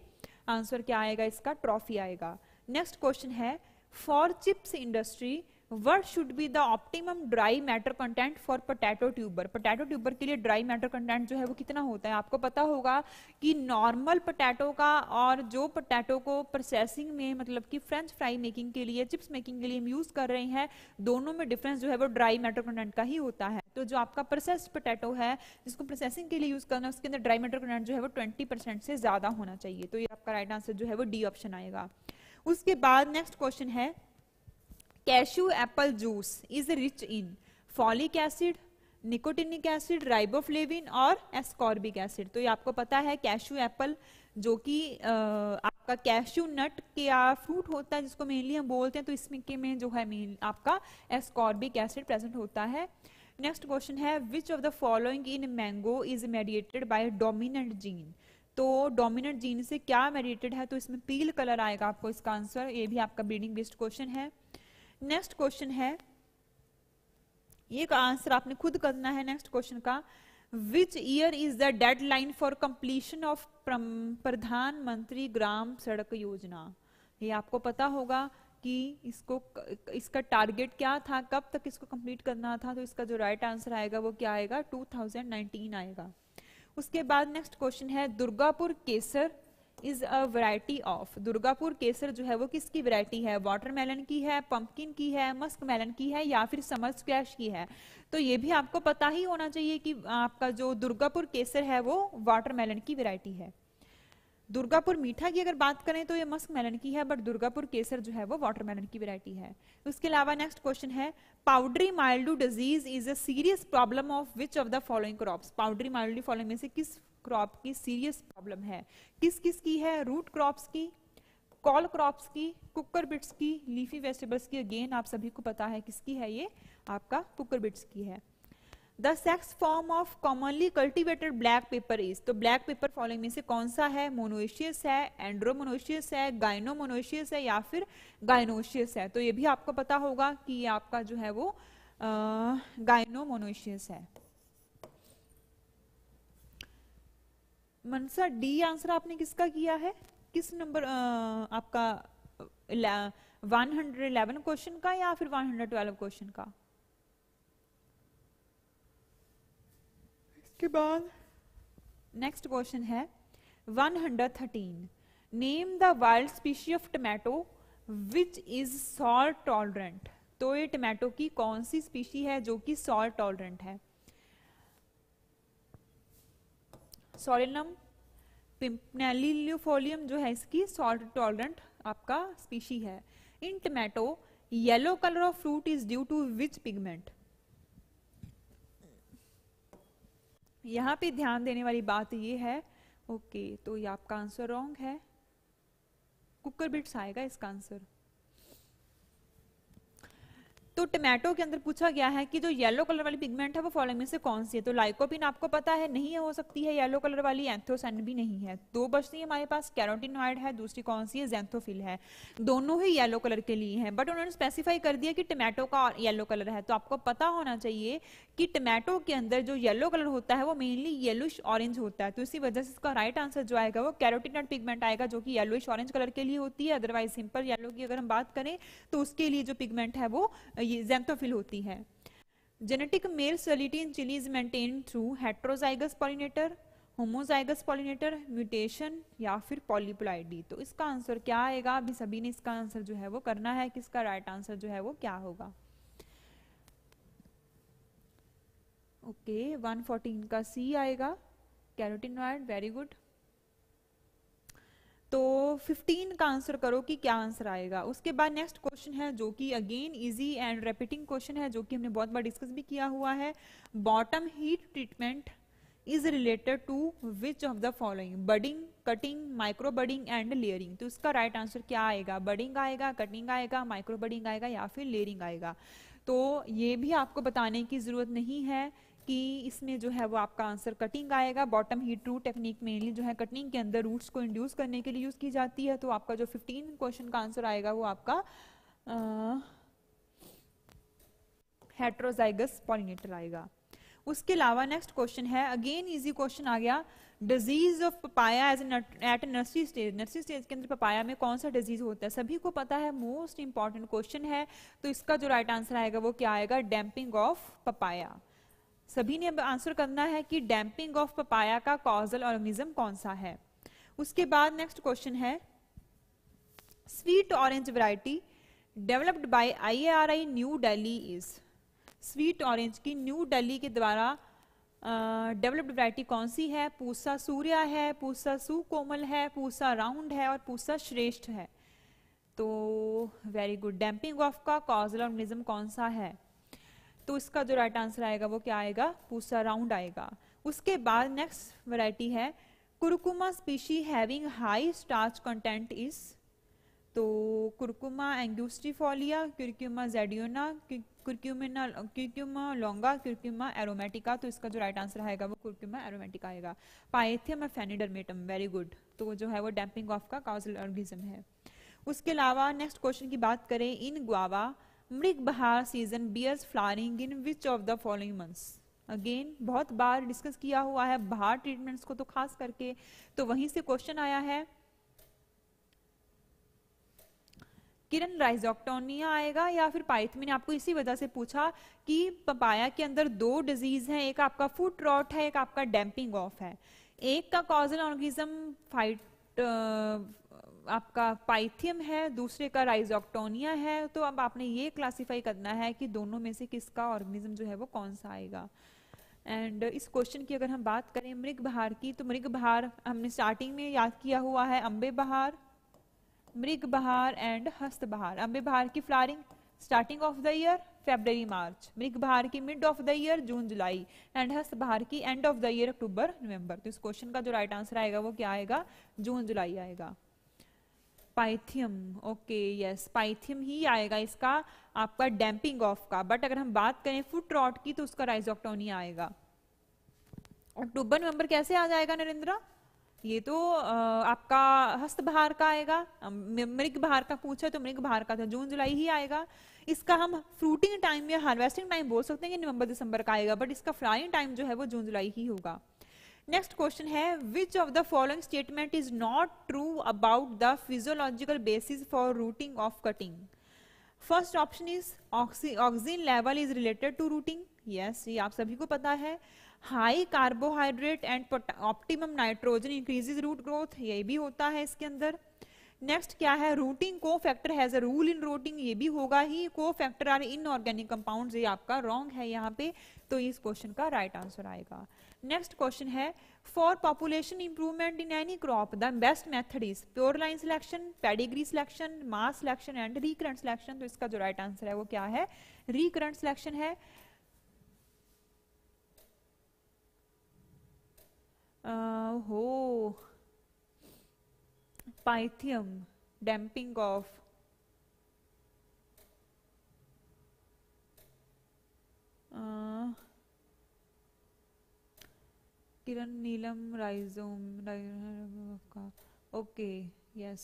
आंसर क्या आएगा इसका ट्रॉफी आएगा नेक्स्ट क्वेश्चन है for chips industry what should be the optimum dry matter content for potato tuber potato tuber के लिए ड्राई मैटर कंटेंट जो है वो कितना होता है आपको पता होगा कि नॉर्मल पोटैटो का और जो पोटैटो को प्रोसेसिंग में मतलब कि फ्रेंच फ्राई मेकिंग के लिए चिप्स मेकिंग के लिए हम यूज़ कर रहे हैं दोनों में डिफरेंस जो है वो ड्राई मैटर कंटेंट का ही होता है तो जो आपका प्रोसेस्ड पोटैटो है जिसको प्रोसेसिंग के लिए यूज़ करना है उसके अंदर ड्राई मैटर कंटेंट जो है वो ट्वेंटी से ज़्यादा होना चाहिए तो ये आपका राइट आंसर जो है वो डी ऑप्शन आएगा उसके बाद नेक्स्ट क्वेश्चन है cashew apple juice is rich in folic acid nicotinic acid riboflavin और एस्कॉर्बिक एसिड तो ये आपको पता है कैश्यू एप्पल जो कि आपका कैशु नट का फ्रूट होता है जिसको मेनली हम बोलते हैं तो इसमें के में जो है मेन आपका एस्कॉर्बिक एसिड प्रेजेंट होता है नेक्स्ट क्वेश्चन है which of the following in mango is mediated by dominant gene तो डोमिनेंट जीन से क्या मेडिएटेड है तो इसमें पील कलर आएगा आपको इसका आंसर ये भी आपका ब्रीडिंग बेस्ड क्वेश्चन है नेक्स्ट क्वेश्चन है ये का आंसर आपने खुद करना है नेक्स्ट क्वेश्चन का which year is the deadline for completion of Pradhan Mantri Gram सड़क योजना ये आपको पता होगा कि इसको इसका टारगेट क्या था कब तक इसको कंप्लीट करना था तो इसका जो राइट right आंसर आएगा वो क्या आएगा 2019 आएगा उसके बाद नेक्स्ट क्वेश्चन है Durgapur Kesar is a variety of Durgapur Kesar जो है वो किसकी वैरायटी है वाटरमेलन की है पंपकिन की है मस्क मेलन की है या फिर समर स्क्वैश की है तो ये भी आपको पता ही होना चाहिए कि आपका जो दुर्गापुर केसर है वो वाटरमेलन की वरायटी है दुर्गापुर मीठा की अगर बात करें तो ये मस्क मेलन की है बट दुर्गापुर केसर जो है वो वाटरमेलन की वरायटी है उसके अलावा नेक्स्ट क्वेश्चन है powdery mildew disease is a serious problem of which of the following crops powdery mildew following में से किस क्रॉप की सीरियस प्रॉब्लम है किस किस की है रूट क्रॉप्स की कॉल क्रॉप्स की कुकर बिट्स की लीफी वेजिटेबल्स की अगेन आप सभी को पता है किसकी है ये आपका कुकर बिट्स की है the sex form of commonly cultivated black pepper is तो ब्लैक पेपर फॉलोइंग में से कौन सा है मोनोशियस है एंड्रोमोनोशियस है गाइनोमोनोशियस है या फिर गाइनोशियस है तो ये भी आपको पता होगा कि ये आपका जो है वो गाइनोमोनोशियस है मनसा डी आंसर आपने किसका किया है किस नंबर आपका वन हंड्रेड इलेवन क्वेश्चन का या फिर वन हंड्रेड ट्वेल्व क्वेश्चन का इसके बाद नेक्स्ट क्वेश्चन है 113 name the wild species of tomato which is salt tolerant तो ये टमेटो की कौन सी स्पीशी है जो कि सॉल्ट टॉलरेंट है सोरेनम पिम्पनेलीफोलियम जो है इसकी सॉल्ट टॉलरेंट आपका स्पीशी है in tomato yellow colour of fruit is due to which pigment यहाँ पे ध्यान देने वाली बात ये है ओके okay, तो ये आपका आंसर रॉन्ग है कुकर बिट्स आएगा इसका आंसर तो टोमेटो के अंदर पूछा गया है कि जो येलो कलर वाली पिगमेंट है वो फॉलोइंग में से कौन सी है तो लाइकोपिन आपको पता है नहीं है हो सकती है येलो कलर वाली एंथोसन भी नहीं है दो बचती है हमारे पास कैरोटिनॉइड है दूसरी कौन सी है जेंथोफिल है दोनों ही येलो कलर के लिए हैं बट उन्होंने स्पेसिफाई कर दिया कि टोमेटो का येलो कलर है तो आपको पता होना चाहिए कि टोमेटो के अंदर जो येलो कलर होता है वो मेनली येलोश ऑरेंज होता है तो इसी वजह से इसका राइट आंसर जो आएगा वो कैरोटिनॉइड पिगमेंट आएगा जो कि येलोइश ऑरेंज कलर के लिए होती है अदरवाइज सिंपल येलो की अगर हम बात करें तो उसके लिए जो पिगमेंट है वो ये जैम्टोफिल होती है genetic male sterility in chili is maintain through heterozygous pollinator homozygous pollinator mutation या फिर पॉलीप्लाइडी तो इसका आंसर क्या आएगा अभी सभी ने इसका आंसर जो है वो करना है कि इसका राइट आंसर जो है वो क्या होगा ओके okay, 114 का सी आएगा कैरोटिनॉइड वेरी गुड तो 15 का आंसर करो कि क्या आंसर आएगा उसके बाद नेक्स्ट क्वेश्चन है जो कि again easy and repeating question है जो कि हमने बहुत बार डिस्कस भी किया हुआ है bottom heat treatment is related to which of the following budding cutting micro budding and layering तो इसका राइट right आंसर क्या आएगा बडिंग आएगा कटिंग आएगा माइक्रो बडिंग आएगा या फिर लेयरिंग आएगा तो ये भी आपको बताने की ज़रूरत नहीं है कि इसमें जो है वो आपका आंसर कटिंग आएगा bottom heat root technique mainly जो है कटिंग के अंदर रूट्स को इंड्यूस करने के लिए यूज़ की जाती है तो आपका जो फिफ्टीन क्वेश्चन का आंसर आएगा वो आपका हेट्रोजाइगस पॉलिनेटर आएगा उसके अलावा नेक्स्ट क्वेश्चन है अगेन इजी क्वेश्चन आ गया disease of papaya as at nursery stage nursery stage के अंदर पपाया में कौन सा डिजीज होता है सभी को पता है मोस्ट इंपॉर्टेंट क्वेश्चन है तो इसका जो राइट right आंसर आएगा वो क्या आएगा डैम्पिंग ऑफ पपाया सभी ने अब आंसर करना है कि डैम्पिंग ऑफ पपाया का कॉजल ऑर्गेनिज्म कौन सा है उसके बाद नेक्स्ट क्वेश्चन है sweet orange variety developed by IARI New Delhi is sweet orange की न्यू दिल्ली के द्वारा डेवलप्ड वैरायटी कौन सी है पूसा सूर्या है पूसा सुकोमल है पूसा राउंड है और पूसा श्रेष्ठ है तो वेरी गुड डैम्पिंग ऑफ का कॉजल ऑर्गेनिज्म कौन सा है तो इसका जो राइट आंसर आएगा वो क्या आएगा पूसा राउंड आएगा उसके बाद नेक्स्ट वैरायटी है curcuma species having high starch content is तो curcuma angustifolia curcuma zedoaria curcumin curcuma longa curcuma aromatica तो इसका जो राइट आंसर आएगा वो कुरक्यूमा एरोमेटिका आएगा पाएथियम फेनिडरमेटम वेरी गुड तो जो है वो डैम्पिंग ऑफ का काउजल ऑर्गिज्म है उसके अलावा नेक्स्ट क्वेश्चन की बात करें इन guava Mrig Bahar season bears flowering in which of the following months again बहुत बार डिस्कस किया हुआ है बहार ट्रीटमेंट्स को तो खास करके तो वहीं से क्वेश्चन आया है किरण राइजोक्टोनिया आएगा या फिर पाइथमिन आपको इसी वजह से पूछा कि पपाया के अंदर दो डिजीज हैं एक आपका फूट रॉट है एक आपका डैम्पिंग ऑफ है एक का कॉजल ऑर्गिज्म फाइट आपका पाइथियम है दूसरे का राइजोक्टोनिया है तो अब आपने ये क्लासीफाई करना है कि दोनों में से किसका ऑर्गेनिज्म जो है वो कौन सा आएगा एंड इस क्वेश्चन की अगर हम बात करें मृग बहार की तो मृग बहार हमने स्टार्टिंग में याद किया हुआ है अम्बे बहार मृग बहार एंड हस्त बहार अम्बे बहार की flowering starting of the year February March Mrig Bahar की mid of the year June July and Hast Bahar की end of the year October November तो इस क्वेश्चन का जो राइट आंसर आएगा वो क्या आएगा जून जुलाई आएगा पाइथियम ओके यस पाइथियम ही आएगा इसका आपका डैम्पिंग ऑफ का बट अगर हम बात करें फुट रॉट की तो उसका राइजोक्टोन ही आएगा अक्टूबर नवंबर कैसे आ जाएगा नरेंद्र ये तो आपका हस्त बहार का आएगा मृग बहार का पूछा तो मृग बहार का था जून जुलाई ही आएगा इसका हम फ्रूटिंग टाइम या हार्वेस्टिंग टाइम बोल सकते हैं कि नवंबर दिसंबर का आएगा बट इसका फ्लाइंग टाइम जो है वो जून जुलाई ही होगा नेक्स्ट क्वेश्चन है which of the following statement is not true about the physiological basis for rooting of cutting first option is oxygen level is related to rooting yes ये आप सभी को पता है high carbohydrate and optimum nitrogen increases root growth ये भी होता है इसके अंदर नेक्स्ट क्या है rooting cofactor has a role in rooting ये भी होगा ही cofactor are inorganic compound ये आपका रॉन्ग है यहाँ पे तो इस क्वेश्चन का राइट right आंसर आएगा नेक्स्ट क्वेश्चन है for population improvement in any crop the best method is pure line selection pedigree selection mass selection and recurrent selection तो इसका जो राइट आंसर है वो क्या है रिकरेंट सिलेक्शन है हो pythium damping off uh, Kiran Neelam rhizome का ओके यस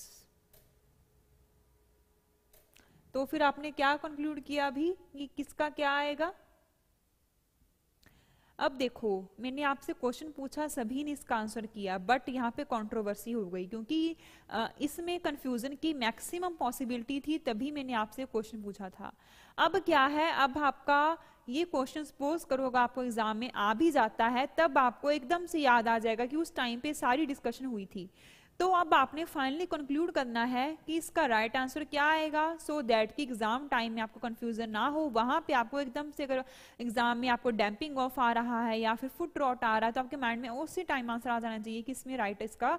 तो फिर आपने क्या कंक्लूड किया अभी कि किसका क्या आएगा अब देखो मैंने आपसे क्वेश्चन पूछा सभी ने इसका आंसर किया बट यहाँ पे कंट्रोवर्सी हो गई क्योंकि इसमें कंफ्यूजन की मैक्सिमम पॉसिबिलिटी थी तभी मैंने आपसे क्वेश्चन पूछा था अब क्या है अब आपका ये क्वेश्चन पोज करोगे आपको एग्जाम में आ भी जाता है तब आपको एकदम से याद आ जाएगा कि उस टाइम पे सारी डिस्कशन हुई थी तो अब आपने फाइनली कंक्लूड करना है कि इसका राइट right आंसर क्या आएगा सो so दैट कि एग्जाम टाइम में आपको कंफ्यूजन ना हो वहां पे आपको एकदम से अगर एग्जाम में आपको डैम्पिंग ऑफ आ रहा है या फिर फुट रॉट आ रहा है तो आपके माइंड में उसी टाइम आंसर आ जाना चाहिए कि इसमें राइट right इसका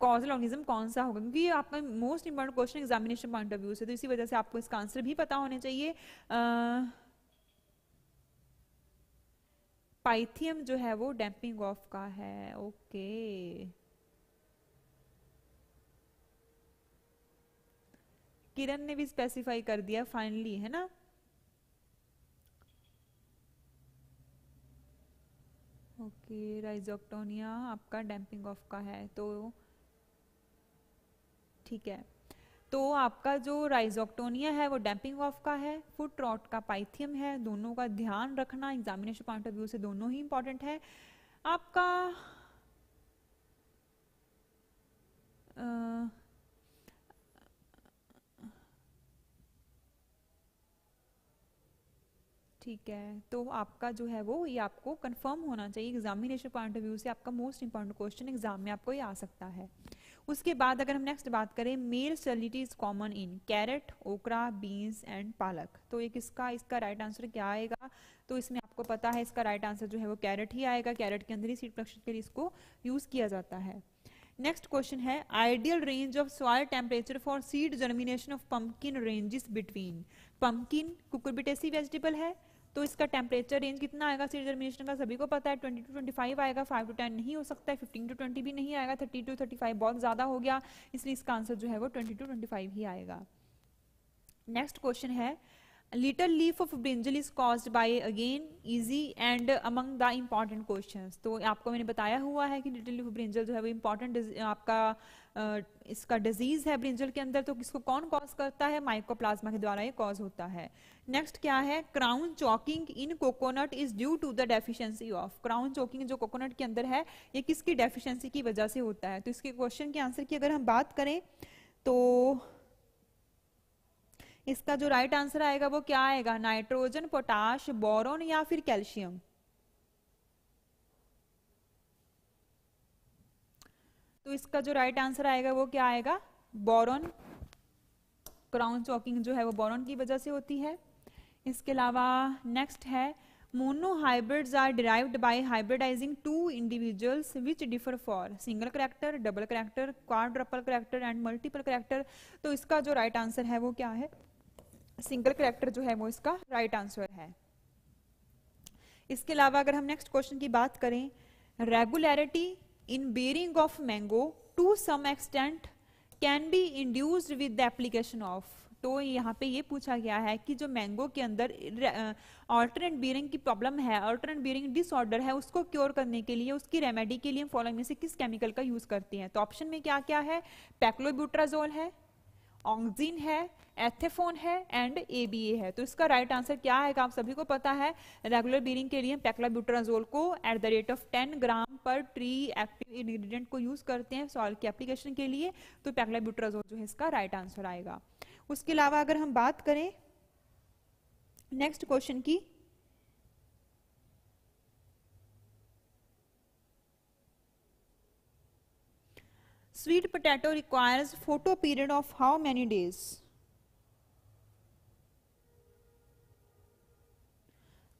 कॉजल ऑर्गेनिज्म कौन सा होगा क्योंकि ये आपका most important question examination point of view से तो इसी वजह से आपको इसका आंसर भी पता होना चाहिए uh, पाइथियम जो है वो डैम्पिंग ऑफ का है ओके किरण ने भी स्पेसिफाई कर दिया फाइनली है ना ओके राइजोक्टोनिया आपका डैम्पिंग ऑफ का है तो ठीक है तो आपका जो राइजोक्टोनिया है वो डैम्पिंग ऑफ का है फुट रॉट का पाइथियम है दोनों का ध्यान रखना एग्जामिनेशन पॉइंट ऑफ व्यू से दोनों ही इंपॉर्टेंट है आपका ठीक है तो आपका जो है वो ये आपको कंफर्म होना चाहिए एग्जामिनेशन पॉइंट ऑफ व्यू से आपका मोस्ट इंपॉर्टेंट क्वेश्चन एग्जाम में आपको ये आ सकता है उसके बाद अगर हम नेक्स्ट बात करें male sterility is common in carrot okra beans and palak तो ये किसका इसका राइट आंसर क्या आएगा तो इसमें आपको पता है इसका राइट आंसर जो है वो कैरेट ही आएगा कैरेट के अंदर ही सीड प्रोडक्शन के लिए इसको यूज़ किया जाता है नेक्स्ट क्वेश्चन है ideal range of soil temperature for seed germination of pumpkin range between pumpkin Cucurbitaceae vegetable है तो इसका टेम्परेचर रेंज कितना आएगा सीट जर्मिनेशन का सभी को पता है ट्वेंटी टू ट्वेंटी फाइव आएगा फाइव टू टेन नहीं हो सकता है फिफ्टीन टू ट्वेंटी भी नहीं आएगा थर्टी टू थर्टी फाइव बहुत ज़्यादा हो गया इसलिए इसका आंसर जो है वो ट्वेंटी टू ट्वेंटी फाइव ही आएगा नेक्स्ट क्वेश्चन है little leaf of brinjal is cause by again easy and among the important question तो आपको मैंने बताया हुआ है कि लीफ ऑफ ब्रिंजल जो है वो इम्पॉर्टेंट आपका इसका डिजीज है ब्रिंजल के अंदर तो किसको कौन कॉज करता है माइकोप्लाज्मा के द्वारा ये कॉज होता है नेक्स्ट क्या है crown choking in coconut is due to the deficiency of crown choking जो कोकोनट के अंदर है ये किसकी डेफिशिएंसी की वजह से होता है तो इसके क्वेश्चन के आंसर की अगर हम बात करें तो इसका जो राइट आंसर आएगा वो क्या आएगा नाइट्रोजन पोटाश बोरोन या फिर कैल्शियम तो इसका जो राइट आंसर आएगा वो क्या आएगा बोरोन क्राउन चॉकिंग जो है वो बोरोन की वजह से होती है इसके अलावा नेक्स्ट है mono hybrids are derived by hybridising two individuals which differ for single character double character triple character and multiple character तो इसका जो राइट right आंसर है वो क्या है सिंगल करेक्टर जो है वो इसका राइट right आंसर है इसके अलावा अगर हम नेक्स्ट क्वेश्चन की बात करें regularity in bearing of mango to some extent can be induced with the application of तो यहाँ पे ये पूछा गया है कि जो मैंगो के अंदर ऑल्टरनेट बियरिंग की प्रॉब्लम है ऑल्टरनेट बियरिंग डिसऑर्डर है उसको क्योर करने के लिए उसकी रेमेडी के लिए फॉलोइंग में से किस केमिकल का यूज करते हैं तो ऑप्शन में क्या क्या है पैक्लोब्यूट्राजोल है ऑक्जिन है एथेफोन है एंड एबीए है तो इसका राइट right आंसर क्या है आप सभी को पता है रेगुलर बीरिंग के लिए हम पैक्लाब्यूट्राजोल को at the rate of 10 gram per tree active ingredient को यूज करते हैं सॉल की एप्लीकेशन के लिए तो पैक्लाब्यूट्राजोल जो है इसका राइट right आंसर आएगा उसके अलावा अगर हम बात करें नेक्स्ट क्वेश्चन की sweet potato requires photo period of how many days?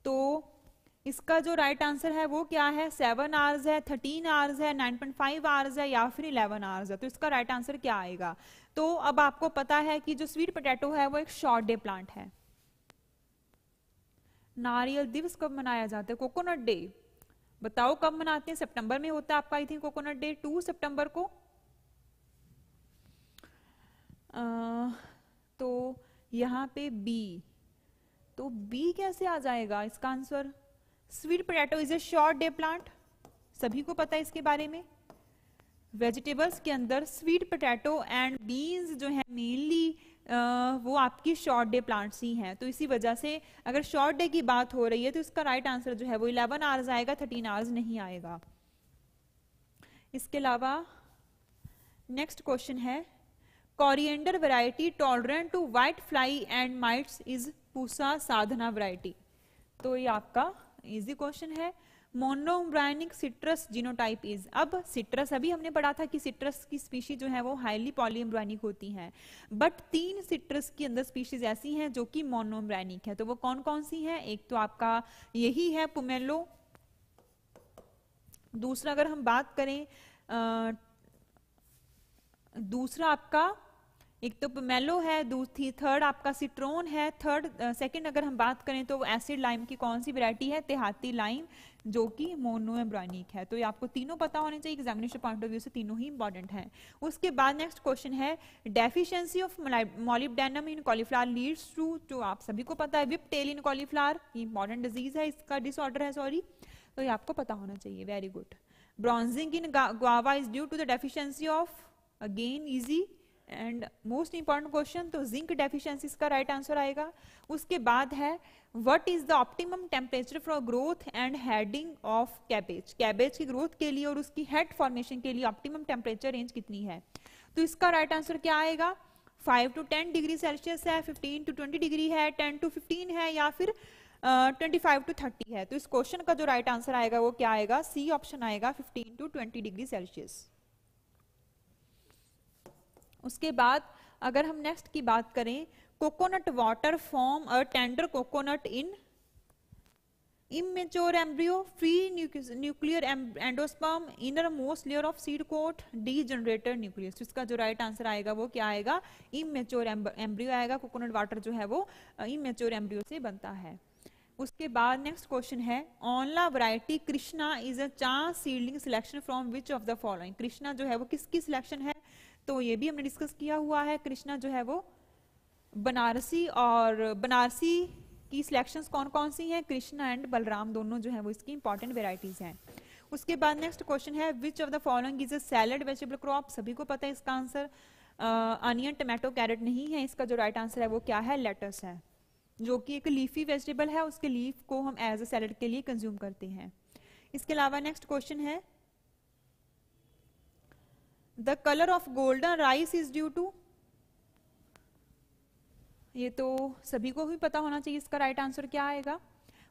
तो इसका जो राइट right आंसर है वो क्या है सेवन आवर्स है थर्टीन आवर्स है नाइन पॉइंट फाइव आवर्स है या फिर इलेवन आवर्स है तो इसका राइट right आंसर क्या आएगा तो अब आपको पता है कि जो स्वीट पोटैटो है वो एक शॉर्ट डे प्लांट है नारियल दिवस कब मनाया जाता है कोकोनट डे बताओ कब मनाते हैं सितंबर में होता है आपका I think coconut day two सितंबर को तो यहाँ पे बी तो बी कैसे आ जाएगा इसका answer sweet potato is a short day plant सभी को पता है इसके बारे में वेजिटेबल्स के अंदर स्वीट पोटैटो एंड बीन्स जो है मेनली वो आपकी शॉर्ट डे प्लांट्स ही हैं तो इसी वजह से अगर शॉर्ट डे की बात हो रही है तो इसका राइट आंसर जो है वो 11 आवर्स आएगा 13 आवर्स नहीं आएगा इसके अलावा नेक्स्ट क्वेश्चन है coriander variety tolerant to white fly and mites is pusa sadhana variety तो ये आपका इजी क्वेश्चन है मोनोब्रायनिक सिट्रस जीनोटाइप इज अब सिट्रस अभी हमने पढ़ा था कि सिट्रस की स्पीशीज जो है वो हाईली पॉलीएम्ब्रायनिक होती हैं बट तीन सिट्रस के अंदर स्पीशीज ऐसी हैं जो कि मोनोब्रायनिक है तो वो कौन कौन सी हैं एक तो आपका यही है पुमेलो दूसरा अगर हम बात करें आ, दूसरा आपका एक तो पमेलो है दूसरी थर्ड आपका सिट्रोन है थर्ड सेकंड अगर हम बात करें तो एसिड लाइम की कौन सी वैरायटी है तेहाती लाइम जो कि मोनोएम्ब्रॉनिक है तो ये आपको तीनों पता होने चाहिए एग्जामिनेशन पॉइंट ऑफ व्यू से तीनों ही इंपॉर्टेंट हैं उसके बाद नेक्स्ट क्वेश्चन है deficiency of molybdenum in cauliflower leads to जो आप सभी को पता है विप टेल इन कॉलीफ्लावर ये इंपॉर्टेंट डिजीज है इसका डिसऑर्डर है सॉरी तो ये आपको पता होना चाहिए very good bronzing in guava is due to the deficiency of again easy and most important question तो जिंक डेफिशिएंसी का राइट right आंसर आएगा उसके बाद है what is the optimum temperature for growth and heading of cabbage cabbage की growth के लिए और उसकी हेड फॉर्मेशन के लिए ऑप्टिमम टेम्परेचर रेंज कितनी है तो इसका राइट right आंसर क्या आएगा 5 टू 10 डिग्री सेल्सियस है 15 टू 20 डिग्री है 10 टू 15 है या फिर uh, 25 टू 30 है तो इस क्वेश्चन का जो राइट right आंसर आएगा वो क्या आएगा सी ऑप्शन आएगा 15 टू 20 डिग्री सेल्सियस उसके बाद अगर हम नेक्स्ट की बात करें coconut water form a tender coconut in immature embryo free nuclear endosperm inner most layer of seed coat degenerate nucleus इसका जो राइट right आंसर आएगा वो क्या आएगा इमेच्योर एम्ब्रियो आएगा कोकोनट वाटर जो है वो इमेच्योर एम्ब्रियो से बनता है उसके बाद नेक्स्ट क्वेश्चन है aonla variety Krishna is a chance seedling selection from which of the following Krishna जो है वो किसकी सिलेक्शन है तो ये भी हमने डिस्कस किया हुआ है कृष्णा जो है वो बनारसी और बनारसी की सिलेक्शंस कौन कौन सी हैं कृष्णा एंड बलराम दोनों जो है वो इसकी इंपॉर्टेंट वेराइटीज हैं उसके बाद नेक्स्ट क्वेश्चन है which of the following is a salad vegetable crop सभी को पता है इसका आंसर अनियन टमाटो कैरेट नहीं है इसका जो राइट आंसर है वो क्या है लेटस है जो कि एक लीफी वेजिटेबल है उसके लीफ को हम एज अ सैलड के लिए कंज्यूम करते हैं इसके अलावा नेक्स्ट क्वेश्चन है the colour of golden rice is due to ये तो सभी को भी पता होना चाहिए इसका राइट आंसर क्या आएगा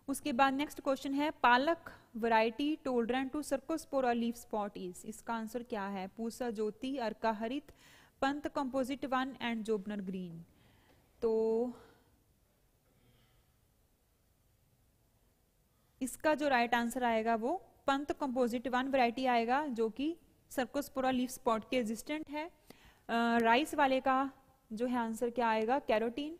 उसके बाद नेक्स्ट क्वेश्चन है पालक वराइटी टोल्ड्रन टू सर्कोस्पोर और लीफ स्पॉट इज इसका आंसर क्या है Pusa Jyoti Arka Harit Pant composite one and Jobner green तो इसका जो राइट right आंसर आएगा वो पंत कंपोजिट वन वैरायटी आएगा जो कि सर्कोस्पोरा लीफ स्पॉट के रेजिस्टेंट है राइस वाले का जो है आंसर क्या आएगा कैरोटीन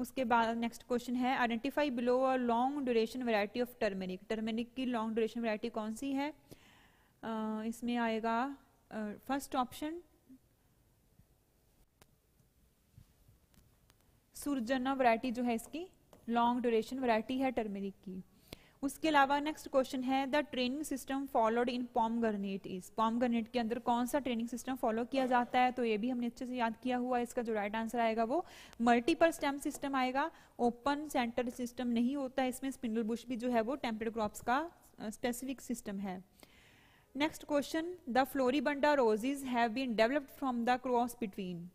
उसके बाद नेक्स्ट क्वेश्चन है identify below a long duration variety of turmeric turmeric की लॉन्ग ड्यूरेशन वैरायटी कौन सी है uh, इसमें आएगा फर्स्ट ऑप्शन सूरजना वैरायटी जो है इसकी लॉन्ग ड्यूरेशन वैरायटी है टर्मेरिक की उसके अलावा नेक्स्ट क्वेश्चन है the training system followed in pomegranate is pomegranate के अंदर कौन सा ट्रेनिंग सिस्टम फॉलो किया जाता है तो ये भी हमने अच्छे से याद किया हुआ इसका जो राइट आंसर आएगा वो मल्टीपल स्टेम सिस्टम आएगा ओपन सेंटर सिस्टम नहीं होता इसमें स्पिंडल बुश भी जो है वो टेम्परेट क्रॉप्स का स्पेसिफिक सिस्टम है next question the floribunda roses have been developed from the cross between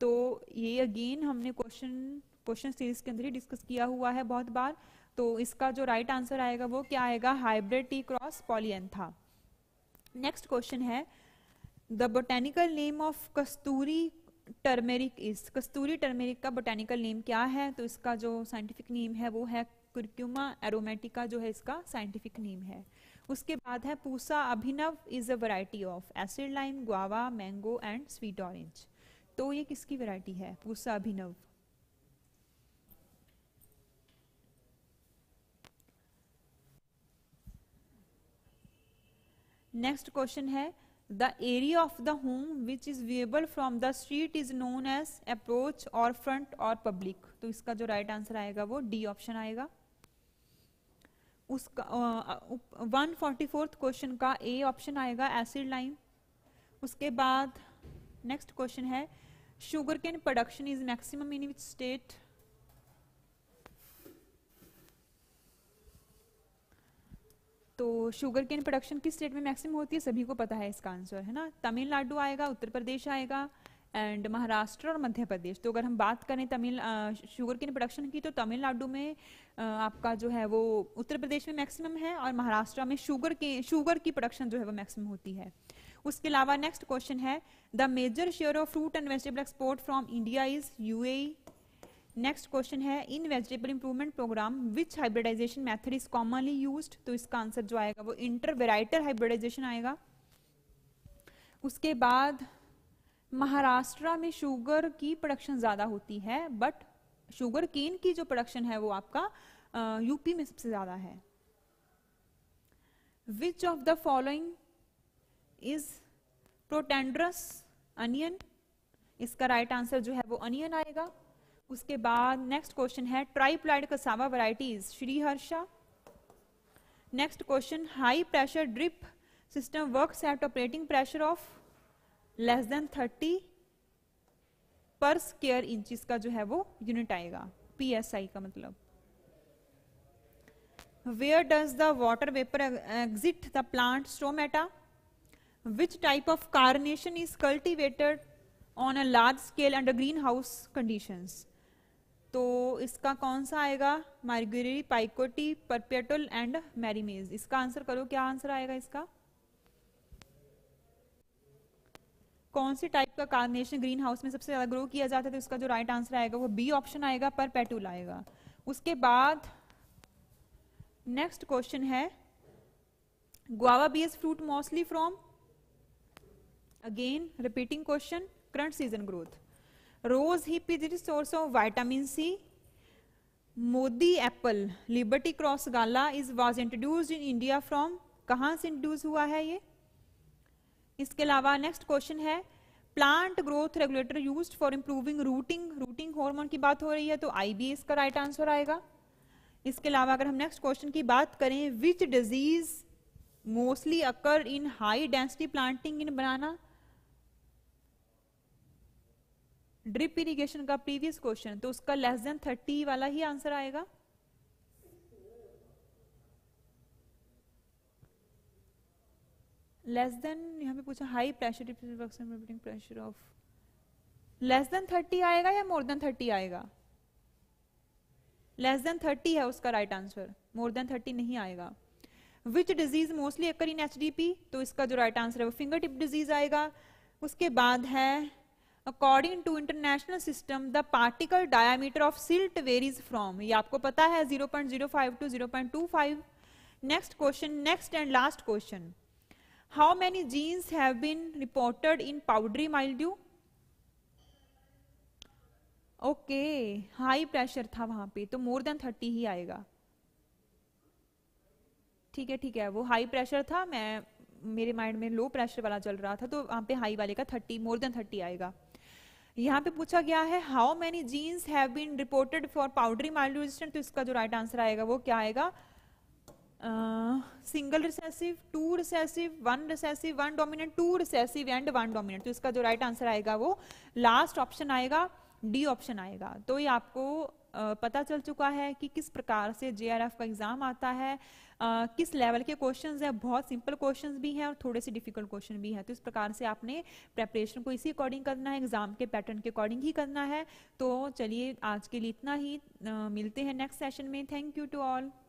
तो ये अगेन हमने क्वेश्चन क्वेश्चन सीरीज के अंदर ही डिस्कस किया हुआ है बहुत बार तो इसका जो राइट right आंसर आएगा वो क्या आएगा hybrid tea cross polyantha next question है the botanical name of kasturi turmeric is kasturi turmeric का बोटेनिकल नेम क्या है तो इसका जो साइंटिफिक नेम है वो है क्रिक्यूमा एरोमेटिका जो है इसका साइंटिफिक नेम है उसके बाद है Pusa Abhinav is a variety of acid lime guava mango and sweet orange तो ये किसकी वैरायटी है पूसा अभिनव नेक्स्ट क्वेश्चन है the area of the home which is viewable from the street is known as approach और फ्रंट और पब्लिक तो इसका जो राइट right आंसर आएगा वो डी ऑप्शन आएगा उसका वन फोर्टी फोर्थ क्वेश्चन का ए ऑप्शन आएगा एसिड लाइन उसके बाद नेक्स्ट क्वेश्चन है sugar cane production is maximum in which state तो शुगर केन प्रोडक्शन किस स्टेट में मैक्सिमम होती है सभी को पता है इसका आंसर है ना तमिलनाडु आएगा उत्तर प्रदेश आएगा एंड महाराष्ट्र और मध्य प्रदेश तो अगर हम बात करें तमिल शुगर केन प्रोडक्शन की तो तमिलनाडु में आ, आपका जो है वो उत्तर प्रदेश में मैक्सिमम है और महाराष्ट्र में शुगर के शुगर की प्रोडक्शन जो है वो मैक्सिमम होती है उसके अलावा नेक्स्ट क्वेश्चन है the major share of fruit and vegetable export from India is UAE next question है in vegetable improvement programme which hybridisation method is commonly used तो इसका आंसर जो आएगा वो इंटर वेराइटर हाइब्रिडाइजेशन आएगा उसके बाद महाराष्ट्र में शुगर की प्रोडक्शन ज़्यादा होती है बट शुगर केन की जो प्रोडक्शन है वो आपका यूपी में सबसे ज़्यादा है which of the following is protandrous onion इसका राइट right आंसर जो है वो अनियन आएगा उसके बाद नेक्स्ट क्वेश्चन है triploid cassava varieties Shri Harsha next question high pressure drip system works at operating pressure of less than 30 per square inches का जो है वो यूनिट आएगा पीएसआई का मतलब where does the water vapour exit the plant stomata which type of carnation is cultivated on a large scale under green house condition तो इसका कौन सा आएगा मार्ग्यूरी पाइकोटी परपेटल एंड मैरीमेज इसका आंसर करो क्या आंसर आएगा इसका कौन से टाइप का कार्नेशन ग्रीन हाउस में सबसे ज्यादा ग्रो किया जाता है तो इसका जो राइट आंसर आएगा वो बी ऑप्शन आएगा पर पेटुल आएगा उसके बाद नेक्स्ट क्वेश्चन है guava bears fruit mostly from again repeating question current season growth rose hip is it source of vitamin C मोदी apple liberty cross gala is was introduced in India from कहाँ से introduce हुआ है ये इसके अलावा next question है plant growth regulator use for improving rooting rooting hormone की बात हो रही है तो आई बी इसका राइट आंसर आएगा इसके अलावा अगर हम नेक्स्ट क्वेश्चन की बात करें which disease mostly occur in high density planting in banana drip irrigation का प्रीवियस क्वेश्चन तो उसका लेस देन थर्टी वाला ही आंसर आएगा लेस देन यहां पे पूछा high pressure pressure of less than thirty आएगा या मोर देन थर्टी आएगा लेस देन थर्टी है उसका right answer more than thirty नहीं आएगा which disease mostly occur in H तो इसका जो राइट आंसर है वो फिंगर टिप डिजीज आएगा उसके बाद है according to international system the particle diameter of silt varies from ये आपको पता है 0.05 to 0.25 next question next and last question how many genes have been reported in powdery mildew okay high pressure था वहां पे तो मोर देन थर्टी ही आएगा ठीक है ठीक है वो हाई प्रेशर था मैं मेरे माइंड में लो प्रेशर वाला चल रहा था तो वहां पे हाई वाले का थर्टी मोर देन थर्टी आएगा यहाँ पे पूछा गया है how many genes have been reported for powdery mild resistant तो इसका जो राइट आंसर आएगा वो क्या आएगा single recessive two recessive one recessive one dominant two recessive and one dominant तो इसका जो राइट आंसर आएगा वो लास्ट ऑप्शन आएगा डी ऑप्शन आएगा तो ये आपको uh, पता चल चुका है कि किस प्रकार से जे का एग्जाम आता है किस लेवल के क्वेश्चंस हैं बहुत सिंपल क्वेश्चंस भी हैं और थोड़े से डिफिकल्ट क्वेश्चन भी हैं तो इस प्रकार से आपने प्रेपरेशन को इसी अकॉर्डिंग करना है एग्जाम के पैटर्न के अकॉर्डिंग ही करना है तो चलिए आज के लिए इतना ही आ, मिलते हैं नेक्स्ट सेशन में थैंक यू टू ऑल